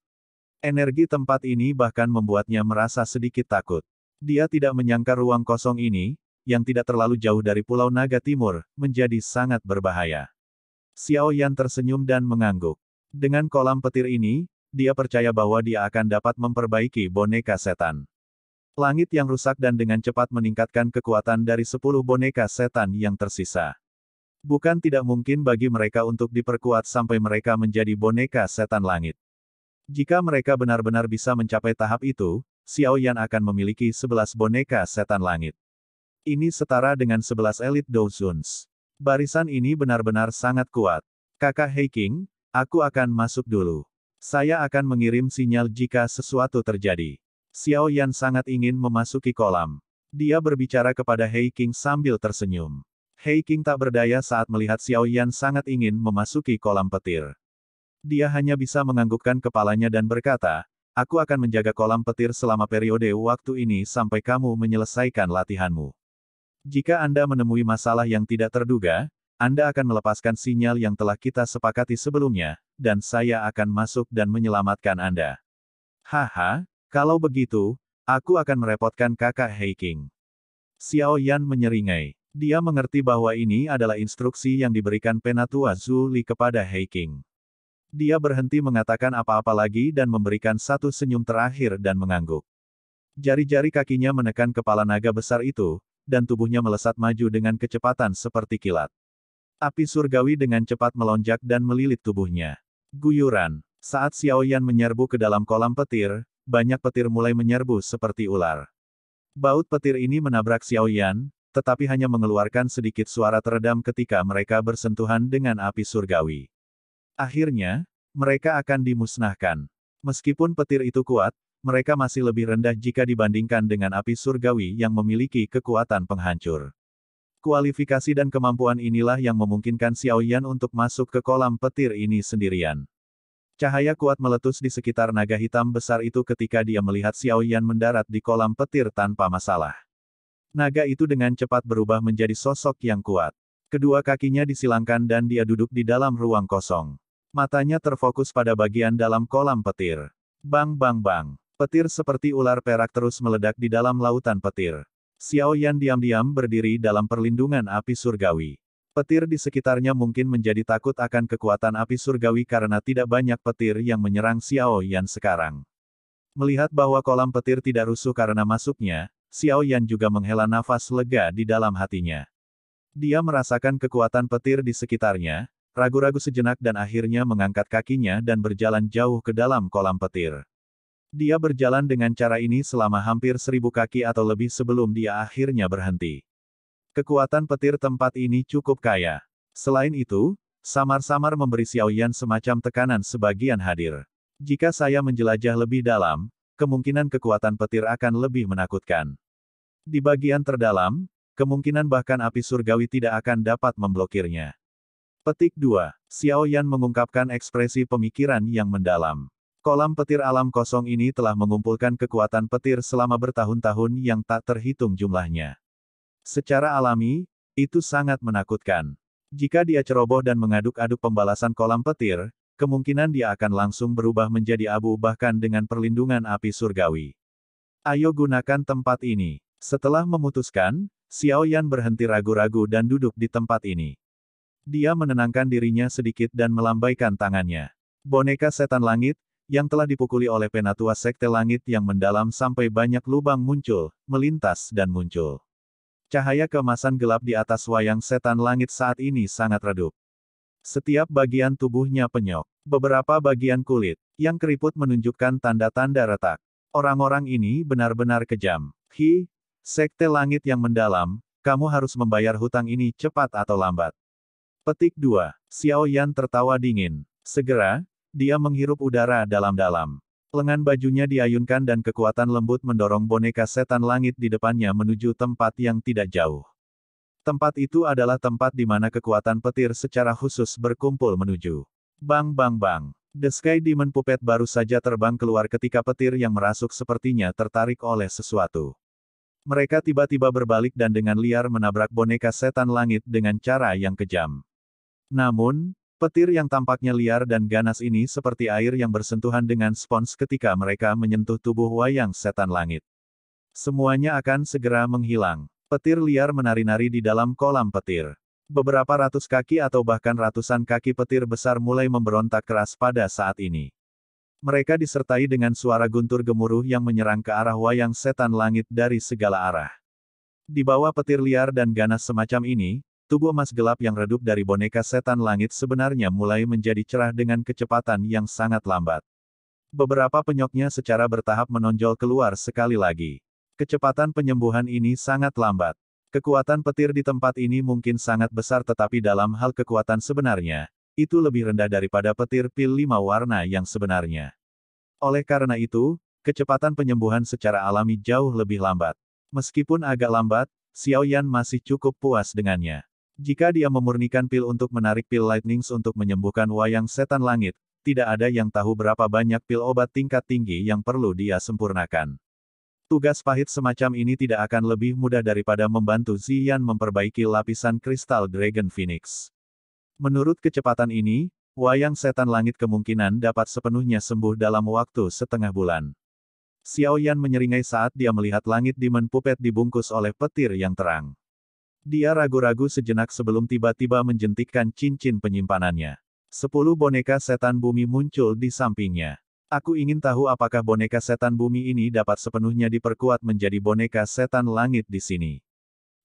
Energi tempat ini bahkan membuatnya merasa sedikit takut. Dia tidak menyangka ruang kosong ini, yang tidak terlalu jauh dari Pulau Naga Timur, menjadi sangat berbahaya. Xiao Yan tersenyum dan mengangguk. Dengan kolam petir ini, dia percaya bahwa dia akan dapat memperbaiki boneka setan. Langit yang rusak dan dengan cepat meningkatkan kekuatan dari 10 boneka setan yang tersisa. Bukan tidak mungkin bagi mereka untuk diperkuat sampai mereka menjadi boneka setan langit. Jika mereka benar-benar bisa mencapai tahap itu, Xiao Yan akan memiliki 11 boneka setan langit. Ini setara dengan 11 elit Douzuns. Barisan ini benar-benar sangat kuat. Kakak Heiking, aku akan masuk dulu. Saya akan mengirim sinyal jika sesuatu terjadi. Xiao Yan sangat ingin memasuki kolam. Dia berbicara kepada Heiking sambil tersenyum. Hei King tak berdaya saat melihat Xiao Yan sangat ingin memasuki kolam petir. Dia hanya bisa menganggukkan kepalanya dan berkata, Aku akan menjaga kolam petir selama periode waktu ini sampai kamu menyelesaikan latihanmu. Jika Anda menemui masalah yang tidak terduga, Anda akan melepaskan sinyal yang telah kita sepakati sebelumnya, dan saya akan masuk dan menyelamatkan Anda. Haha, kalau begitu, aku akan merepotkan kakak Hei King. Xiao Yan menyeringai. Dia mengerti bahwa ini adalah instruksi yang diberikan Penatua Zuli kepada Heiking. Dia berhenti mengatakan apa-apa lagi dan memberikan satu senyum terakhir dan mengangguk. Jari-jari kakinya menekan kepala naga besar itu, dan tubuhnya melesat maju dengan kecepatan seperti kilat. Api surgawi dengan cepat melonjak dan melilit tubuhnya. Guyuran. Saat Xiao Yan menyerbu ke dalam kolam petir, banyak petir mulai menyerbu seperti ular. Baut petir ini menabrak Xiao Yan tetapi hanya mengeluarkan sedikit suara teredam ketika mereka bersentuhan dengan api surgawi. Akhirnya, mereka akan dimusnahkan. Meskipun petir itu kuat, mereka masih lebih rendah jika dibandingkan dengan api surgawi yang memiliki kekuatan penghancur. Kualifikasi dan kemampuan inilah yang memungkinkan Xiao Yan untuk masuk ke kolam petir ini sendirian. Cahaya kuat meletus di sekitar naga hitam besar itu ketika dia melihat Xiao Yan mendarat di kolam petir tanpa masalah. Naga itu dengan cepat berubah menjadi sosok yang kuat. Kedua kakinya disilangkan dan dia duduk di dalam ruang kosong. Matanya terfokus pada bagian dalam kolam petir. Bang bang bang. Petir seperti ular perak terus meledak di dalam lautan petir. Xiao Yan diam-diam berdiri dalam perlindungan api surgawi. Petir di sekitarnya mungkin menjadi takut akan kekuatan api surgawi karena tidak banyak petir yang menyerang Xiao Yan sekarang. Melihat bahwa kolam petir tidak rusuh karena masuknya, Xiao Yan juga menghela nafas lega di dalam hatinya. Dia merasakan kekuatan petir di sekitarnya, ragu-ragu sejenak dan akhirnya mengangkat kakinya dan berjalan jauh ke dalam kolam petir. Dia berjalan dengan cara ini selama hampir seribu kaki atau lebih sebelum dia akhirnya berhenti. Kekuatan petir tempat ini cukup kaya. Selain itu, samar-samar memberi Xiao Yan semacam tekanan sebagian hadir. Jika saya menjelajah lebih dalam, kemungkinan kekuatan petir akan lebih menakutkan. Di bagian terdalam, kemungkinan bahkan api surgawi tidak akan dapat memblokirnya. Petik 2. Xiao Yan mengungkapkan ekspresi pemikiran yang mendalam. Kolam petir alam kosong ini telah mengumpulkan kekuatan petir selama bertahun-tahun yang tak terhitung jumlahnya. Secara alami, itu sangat menakutkan. Jika dia ceroboh dan mengaduk-aduk pembalasan kolam petir, kemungkinan dia akan langsung berubah menjadi abu bahkan dengan perlindungan api surgawi. Ayo gunakan tempat ini. Setelah memutuskan, Xiao Yan berhenti ragu-ragu dan duduk di tempat ini. Dia menenangkan dirinya sedikit dan melambaikan tangannya. Boneka setan langit, yang telah dipukuli oleh penatua sekte langit yang mendalam sampai banyak lubang muncul, melintas dan muncul. Cahaya kemasan gelap di atas wayang setan langit saat ini sangat redup. Setiap bagian tubuhnya penyok. Beberapa bagian kulit yang keriput menunjukkan tanda-tanda retak. Orang-orang ini benar-benar kejam. Hi, sekte langit yang mendalam, kamu harus membayar hutang ini cepat atau lambat. Petik 2. Xiao Yan tertawa dingin. Segera, dia menghirup udara dalam-dalam. Lengan bajunya diayunkan dan kekuatan lembut mendorong boneka setan langit di depannya menuju tempat yang tidak jauh. Tempat itu adalah tempat di mana kekuatan petir secara khusus berkumpul menuju. Bang bang bang. The Sky Demon Puppet baru saja terbang keluar ketika petir yang merasuk sepertinya tertarik oleh sesuatu. Mereka tiba-tiba berbalik dan dengan liar menabrak boneka setan langit dengan cara yang kejam. Namun, petir yang tampaknya liar dan ganas ini seperti air yang bersentuhan dengan spons ketika mereka menyentuh tubuh wayang setan langit. Semuanya akan segera menghilang. Petir liar menari-nari di dalam kolam petir beberapa ratus kaki atau bahkan ratusan kaki petir besar mulai memberontak keras pada saat ini. Mereka disertai dengan suara guntur gemuruh yang menyerang ke arah wayang setan langit dari segala arah. Di bawah petir liar dan ganas semacam ini, tubuh emas gelap yang redup dari boneka setan langit sebenarnya mulai menjadi cerah dengan kecepatan yang sangat lambat. Beberapa penyoknya secara bertahap menonjol keluar sekali lagi. Kecepatan penyembuhan ini sangat lambat. Kekuatan petir di tempat ini mungkin sangat besar tetapi dalam hal kekuatan sebenarnya, itu lebih rendah daripada petir pil lima warna yang sebenarnya. Oleh karena itu, kecepatan penyembuhan secara alami jauh lebih lambat. Meskipun agak lambat, Xiao Yan masih cukup puas dengannya. Jika dia memurnikan pil untuk menarik pil lightnings untuk menyembuhkan wayang setan langit, tidak ada yang tahu berapa banyak pil obat tingkat tinggi yang perlu dia sempurnakan. Tugas pahit semacam ini tidak akan lebih mudah daripada membantu Ziyan memperbaiki lapisan kristal Dragon Phoenix. Menurut kecepatan ini, wayang setan langit kemungkinan dapat sepenuhnya sembuh dalam waktu setengah bulan. Xiao Yan menyeringai saat dia melihat langit Demon Puppet dibungkus oleh petir yang terang. Dia ragu-ragu sejenak sebelum tiba-tiba menjentikkan cincin penyimpanannya. Sepuluh boneka setan bumi muncul di sampingnya. Aku ingin tahu apakah boneka setan bumi ini dapat sepenuhnya diperkuat menjadi boneka setan langit di sini.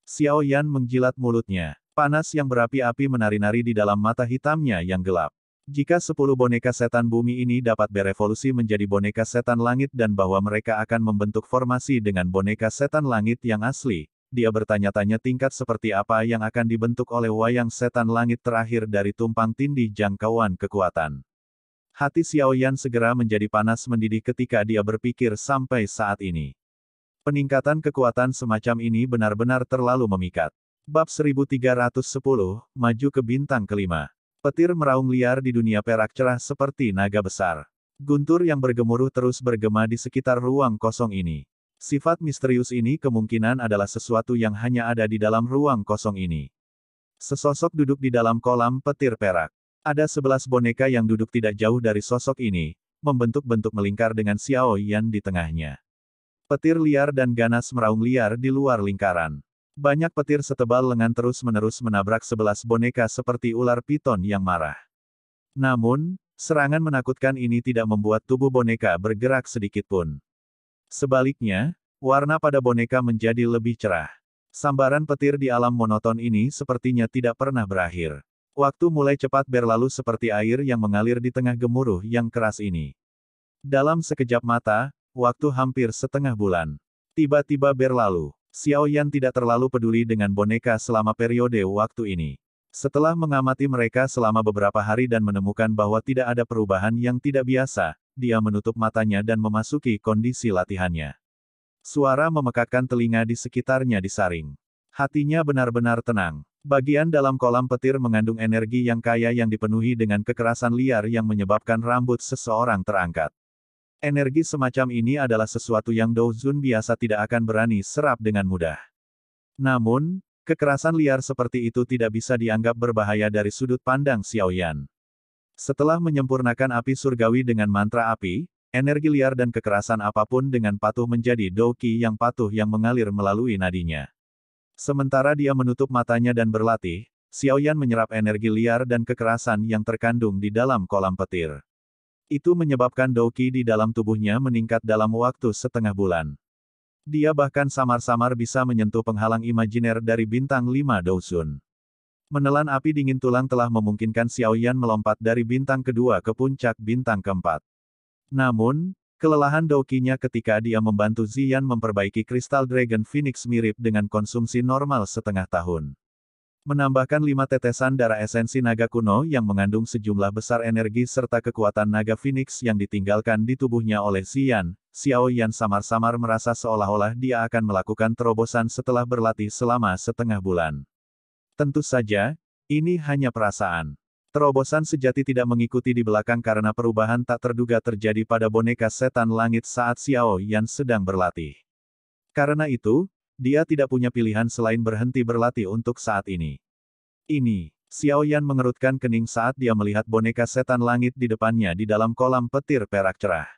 Xiao Yan mengjilat mulutnya. Panas yang berapi-api menari-nari di dalam mata hitamnya yang gelap. Jika sepuluh boneka setan bumi ini dapat berevolusi menjadi boneka setan langit dan bahwa mereka akan membentuk formasi dengan boneka setan langit yang asli, dia bertanya-tanya tingkat seperti apa yang akan dibentuk oleh wayang setan langit terakhir dari tumpang tindih jangkauan kekuatan. Hati Xiao Yan segera menjadi panas mendidih ketika dia berpikir sampai saat ini. Peningkatan kekuatan semacam ini benar-benar terlalu memikat. Bab 1310, maju ke bintang kelima. Petir meraung liar di dunia perak cerah seperti naga besar. Guntur yang bergemuruh terus bergema di sekitar ruang kosong ini. Sifat misterius ini kemungkinan adalah sesuatu yang hanya ada di dalam ruang kosong ini. Sesosok duduk di dalam kolam petir perak. Ada sebelas boneka yang duduk tidak jauh dari sosok ini, membentuk-bentuk melingkar dengan Xiao Yan di tengahnya. Petir liar dan ganas meraung liar di luar lingkaran. Banyak petir setebal lengan terus-menerus menabrak sebelas boneka seperti ular piton yang marah. Namun, serangan menakutkan ini tidak membuat tubuh boneka bergerak sedikit pun. Sebaliknya, warna pada boneka menjadi lebih cerah. Sambaran petir di alam monoton ini sepertinya tidak pernah berakhir. Waktu mulai cepat berlalu seperti air yang mengalir di tengah gemuruh yang keras ini. Dalam sekejap mata, waktu hampir setengah bulan. Tiba-tiba berlalu, Xiao Yan tidak terlalu peduli dengan boneka selama periode waktu ini. Setelah mengamati mereka selama beberapa hari dan menemukan bahwa tidak ada perubahan yang tidak biasa, dia menutup matanya dan memasuki kondisi latihannya. Suara memekakkan telinga di sekitarnya disaring. Hatinya benar-benar tenang. Bagian dalam kolam petir mengandung energi yang kaya yang dipenuhi dengan kekerasan liar yang menyebabkan rambut seseorang terangkat. Energi semacam ini adalah sesuatu yang Douzun biasa tidak akan berani serap dengan mudah. Namun, kekerasan liar seperti itu tidak bisa dianggap berbahaya dari sudut pandang Xiaoyan. Setelah menyempurnakan api surgawi dengan mantra api, energi liar dan kekerasan apapun dengan patuh menjadi Douqi yang patuh yang mengalir melalui nadinya. Sementara dia menutup matanya dan berlatih, Xiaoyan menyerap energi liar dan kekerasan yang terkandung di dalam kolam petir. Itu menyebabkan Doki di dalam tubuhnya meningkat dalam waktu setengah bulan. Dia bahkan samar-samar bisa menyentuh penghalang imajiner dari bintang 5 Dousun. Menelan api dingin tulang telah memungkinkan Xiaoyan melompat dari bintang kedua ke puncak bintang keempat. Namun, Kelelahan Doukinya ketika dia membantu Zian memperbaiki kristal Dragon Phoenix mirip dengan konsumsi normal setengah tahun. Menambahkan lima tetesan darah esensi naga kuno yang mengandung sejumlah besar energi serta kekuatan naga Phoenix yang ditinggalkan di tubuhnya oleh Zian, Xiao Yan samar-samar merasa seolah-olah dia akan melakukan terobosan setelah berlatih selama setengah bulan. Tentu saja, ini hanya perasaan. Terobosan sejati tidak mengikuti di belakang karena perubahan tak terduga terjadi pada boneka setan langit saat Xiao Yan sedang berlatih. Karena itu, dia tidak punya pilihan selain berhenti berlatih untuk saat ini. Ini, Xiao Yan mengerutkan kening saat dia melihat boneka setan langit di depannya di dalam kolam petir perak cerah.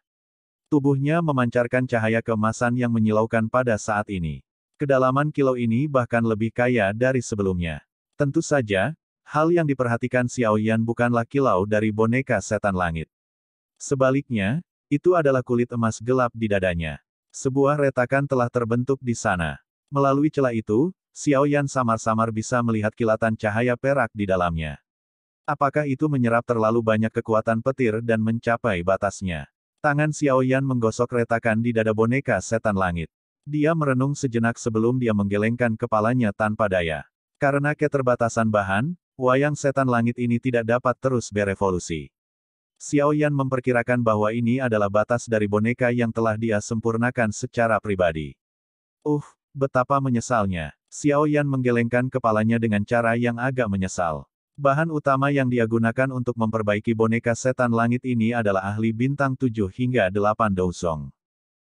Tubuhnya memancarkan cahaya kemasan yang menyilaukan pada saat ini. Kedalaman kilau ini bahkan lebih kaya dari sebelumnya. Tentu saja, Hal yang diperhatikan Xiao Yan bukanlah kilau dari boneka setan langit. Sebaliknya, itu adalah kulit emas gelap di dadanya. Sebuah retakan telah terbentuk di sana. Melalui celah itu, Xiao Yan samar-samar bisa melihat kilatan cahaya perak di dalamnya. Apakah itu menyerap terlalu banyak kekuatan petir dan mencapai batasnya? Tangan Xiao Yan menggosok retakan di dada boneka setan langit. Dia merenung sejenak sebelum dia menggelengkan kepalanya tanpa daya. Karena keterbatasan bahan, Wayang setan langit ini tidak dapat terus berevolusi. Xiao Yan memperkirakan bahwa ini adalah batas dari boneka yang telah dia sempurnakan secara pribadi. Uh, betapa menyesalnya. Xiao Yan menggelengkan kepalanya dengan cara yang agak menyesal. Bahan utama yang dia gunakan untuk memperbaiki boneka setan langit ini adalah ahli bintang 7 hingga 8 dousong.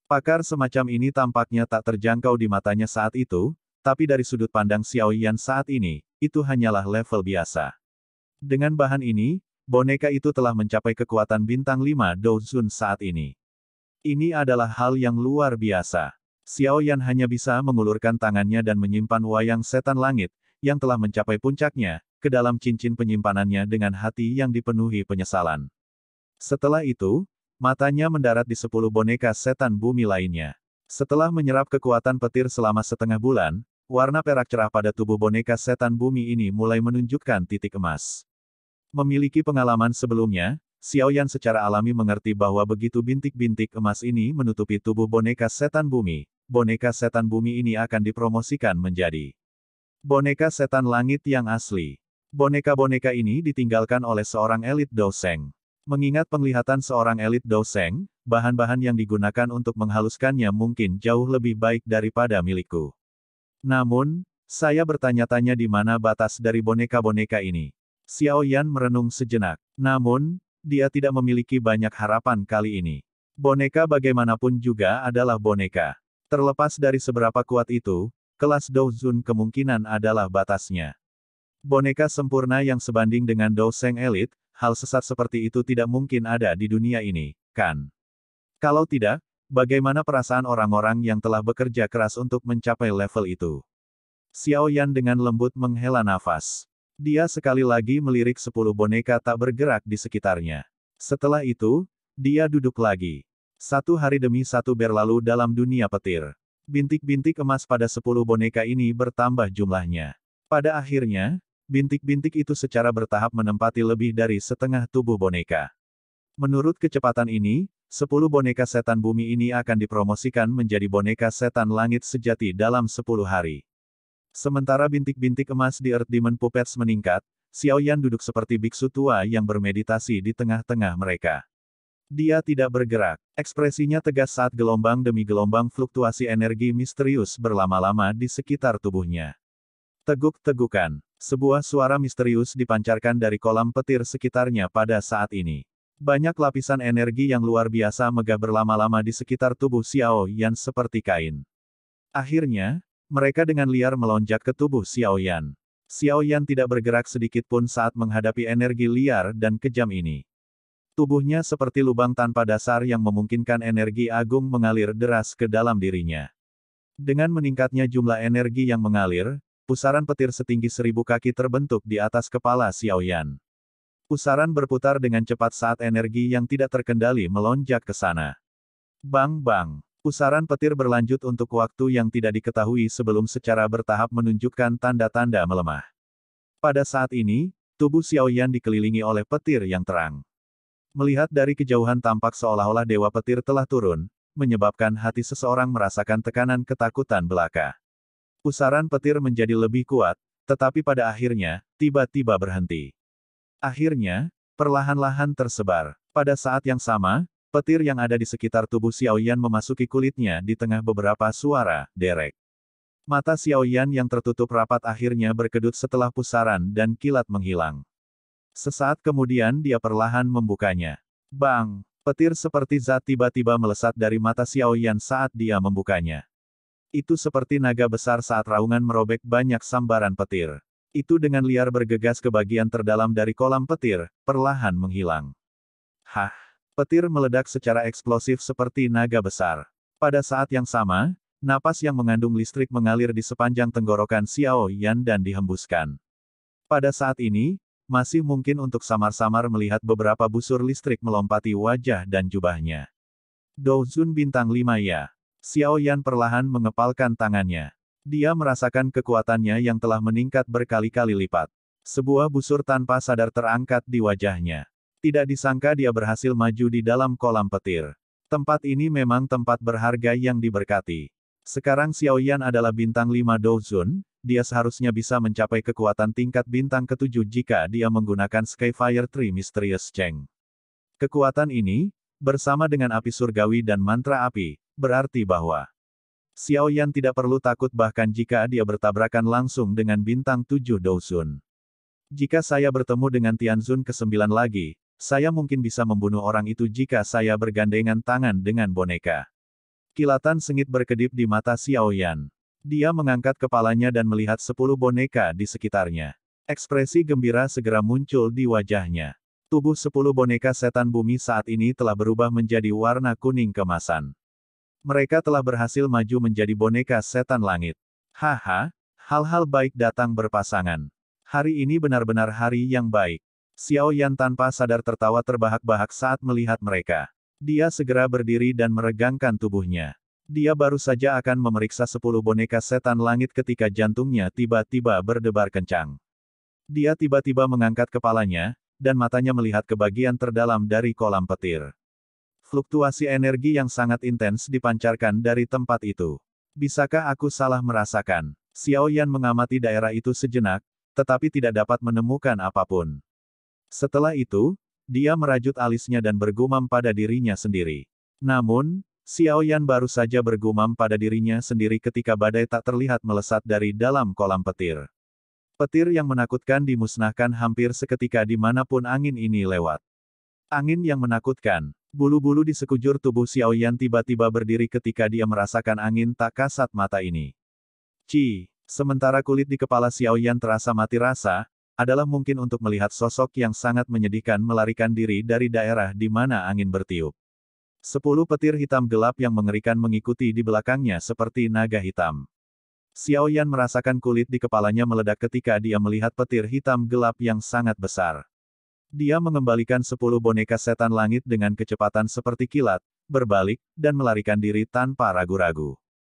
Pakar semacam ini tampaknya tak terjangkau di matanya saat itu, tapi dari sudut pandang Xiao Yan saat ini, itu hanyalah level biasa. Dengan bahan ini, boneka itu telah mencapai kekuatan bintang 5 Douzun saat ini. Ini adalah hal yang luar biasa. Xiao Yan hanya bisa mengulurkan tangannya dan menyimpan wayang setan langit, yang telah mencapai puncaknya, ke dalam cincin penyimpanannya dengan hati yang dipenuhi penyesalan. Setelah itu, matanya mendarat di sepuluh boneka setan bumi lainnya. Setelah menyerap kekuatan petir selama setengah bulan, warna perak cerah pada tubuh boneka setan bumi ini mulai menunjukkan titik emas. Memiliki pengalaman sebelumnya, Xiao Yan secara alami mengerti bahwa begitu bintik-bintik emas ini menutupi tubuh boneka setan bumi, boneka setan bumi ini akan dipromosikan menjadi boneka setan langit yang asli. Boneka-boneka ini ditinggalkan oleh seorang elit Doseng. Mengingat penglihatan seorang elit Doseng, bahan-bahan yang digunakan untuk menghaluskannya mungkin jauh lebih baik daripada milikku. Namun, saya bertanya-tanya di mana batas dari boneka-boneka ini. Xiao Yan merenung sejenak. Namun, dia tidak memiliki banyak harapan kali ini. Boneka bagaimanapun juga adalah boneka. Terlepas dari seberapa kuat itu, kelas Douzun kemungkinan adalah batasnya. Boneka sempurna yang sebanding dengan Douseng elit, hal sesat seperti itu tidak mungkin ada di dunia ini, kan? Kalau tidak, Bagaimana perasaan orang-orang yang telah bekerja keras untuk mencapai level itu? Xiao Yan dengan lembut menghela nafas. Dia sekali lagi melirik sepuluh boneka tak bergerak di sekitarnya. Setelah itu, dia duduk lagi. Satu hari demi satu berlalu dalam dunia petir. Bintik-bintik emas pada sepuluh boneka ini bertambah jumlahnya. Pada akhirnya, bintik-bintik itu secara bertahap menempati lebih dari setengah tubuh boneka. Menurut kecepatan ini, sepuluh boneka setan bumi ini akan dipromosikan menjadi boneka setan langit sejati dalam sepuluh hari. Sementara bintik-bintik emas di Earth Demon Puppets meningkat, Yan duduk seperti biksu tua yang bermeditasi di tengah-tengah mereka. Dia tidak bergerak. Ekspresinya tegas saat gelombang demi gelombang fluktuasi energi misterius berlama-lama di sekitar tubuhnya. Teguk-tegukan. Sebuah suara misterius dipancarkan dari kolam petir sekitarnya pada saat ini. Banyak lapisan energi yang luar biasa megah berlama-lama di sekitar tubuh Xiao Yan seperti kain. Akhirnya, mereka dengan liar melonjak ke tubuh Xiao Yan. Xiao Yan tidak bergerak sedikit pun saat menghadapi energi liar dan kejam ini. Tubuhnya seperti lubang tanpa dasar yang memungkinkan energi agung mengalir deras ke dalam dirinya. Dengan meningkatnya jumlah energi yang mengalir, pusaran petir setinggi seribu kaki terbentuk di atas kepala Xiao Yan. Pusaran berputar dengan cepat saat energi yang tidak terkendali melonjak ke sana. Bang-bang. Pusaran petir berlanjut untuk waktu yang tidak diketahui sebelum secara bertahap menunjukkan tanda-tanda melemah. Pada saat ini, tubuh Xiaoyan dikelilingi oleh petir yang terang. Melihat dari kejauhan tampak seolah-olah dewa petir telah turun, menyebabkan hati seseorang merasakan tekanan ketakutan belaka. Pusaran petir menjadi lebih kuat, tetapi pada akhirnya, tiba-tiba berhenti. Akhirnya, perlahan-lahan tersebar. Pada saat yang sama, petir yang ada di sekitar tubuh Xiaoyan memasuki kulitnya di tengah beberapa suara, derek. Mata Xiaoyan yang tertutup rapat akhirnya berkedut setelah pusaran dan kilat menghilang. Sesaat kemudian dia perlahan membukanya. Bang! Petir seperti zat tiba-tiba melesat dari mata Xiaoyan saat dia membukanya. Itu seperti naga besar saat raungan merobek banyak sambaran petir itu dengan liar bergegas ke bagian terdalam dari kolam petir, perlahan menghilang. Hah! Petir meledak secara eksplosif seperti naga besar. Pada saat yang sama, napas yang mengandung listrik mengalir di sepanjang tenggorokan Xiao Yan dan dihembuskan. Pada saat ini, masih mungkin untuk samar-samar melihat beberapa busur listrik melompati wajah dan jubahnya. Douzun bintang lima ya. Xiao Yan perlahan mengepalkan tangannya. Dia merasakan kekuatannya yang telah meningkat berkali-kali lipat. Sebuah busur tanpa sadar terangkat di wajahnya. Tidak disangka dia berhasil maju di dalam kolam petir. Tempat ini memang tempat berharga yang diberkati. Sekarang Xiao Yan adalah bintang 5 Douzun, dia seharusnya bisa mencapai kekuatan tingkat bintang ketujuh jika dia menggunakan Skyfire Tree Mysterious Cheng. Kekuatan ini, bersama dengan api surgawi dan mantra api, berarti bahwa Xiao Yan tidak perlu takut bahkan jika dia bertabrakan langsung dengan bintang tujuh Dousun. Jika saya bertemu dengan Tianzun ke-9 lagi, saya mungkin bisa membunuh orang itu jika saya bergandengan tangan dengan boneka. Kilatan sengit berkedip di mata Xiao Yan. Dia mengangkat kepalanya dan melihat sepuluh boneka di sekitarnya. Ekspresi gembira segera muncul di wajahnya. Tubuh sepuluh boneka setan bumi saat ini telah berubah menjadi warna kuning kemasan mereka telah berhasil maju menjadi boneka setan langit. Haha, hal-hal baik datang berpasangan. Hari ini benar-benar hari yang baik. Xiao Yan tanpa sadar tertawa terbahak-bahak saat melihat mereka. Dia segera berdiri dan meregangkan tubuhnya. Dia baru saja akan memeriksa sepuluh boneka setan langit ketika jantungnya tiba-tiba berdebar kencang. Dia tiba-tiba mengangkat kepalanya, dan matanya melihat ke bagian terdalam dari kolam petir. Fluktuasi energi yang sangat intens dipancarkan dari tempat itu. Bisakah aku salah merasakan? Xiao Yan mengamati daerah itu sejenak, tetapi tidak dapat menemukan apapun. Setelah itu, dia merajut alisnya dan bergumam pada dirinya sendiri. Namun, Xiao Yan baru saja bergumam pada dirinya sendiri ketika badai tak terlihat melesat dari dalam kolam petir. Petir yang menakutkan dimusnahkan hampir seketika dimanapun angin ini lewat. Angin yang menakutkan, Bulu-bulu di sekujur tubuh Xiao Yan tiba-tiba berdiri ketika dia merasakan angin tak kasat mata ini. Ci, sementara kulit di kepala Xiao Yan terasa mati rasa, adalah mungkin untuk melihat sosok yang sangat menyedihkan melarikan diri dari daerah di mana angin bertiup. Sepuluh petir hitam gelap yang mengerikan mengikuti di belakangnya seperti naga hitam. Xiao Yan merasakan kulit di kepalanya meledak ketika dia melihat petir hitam gelap yang sangat besar. Dia mengembalikan sepuluh boneka setan langit dengan kecepatan seperti kilat, berbalik, dan melarikan diri tanpa ragu-ragu.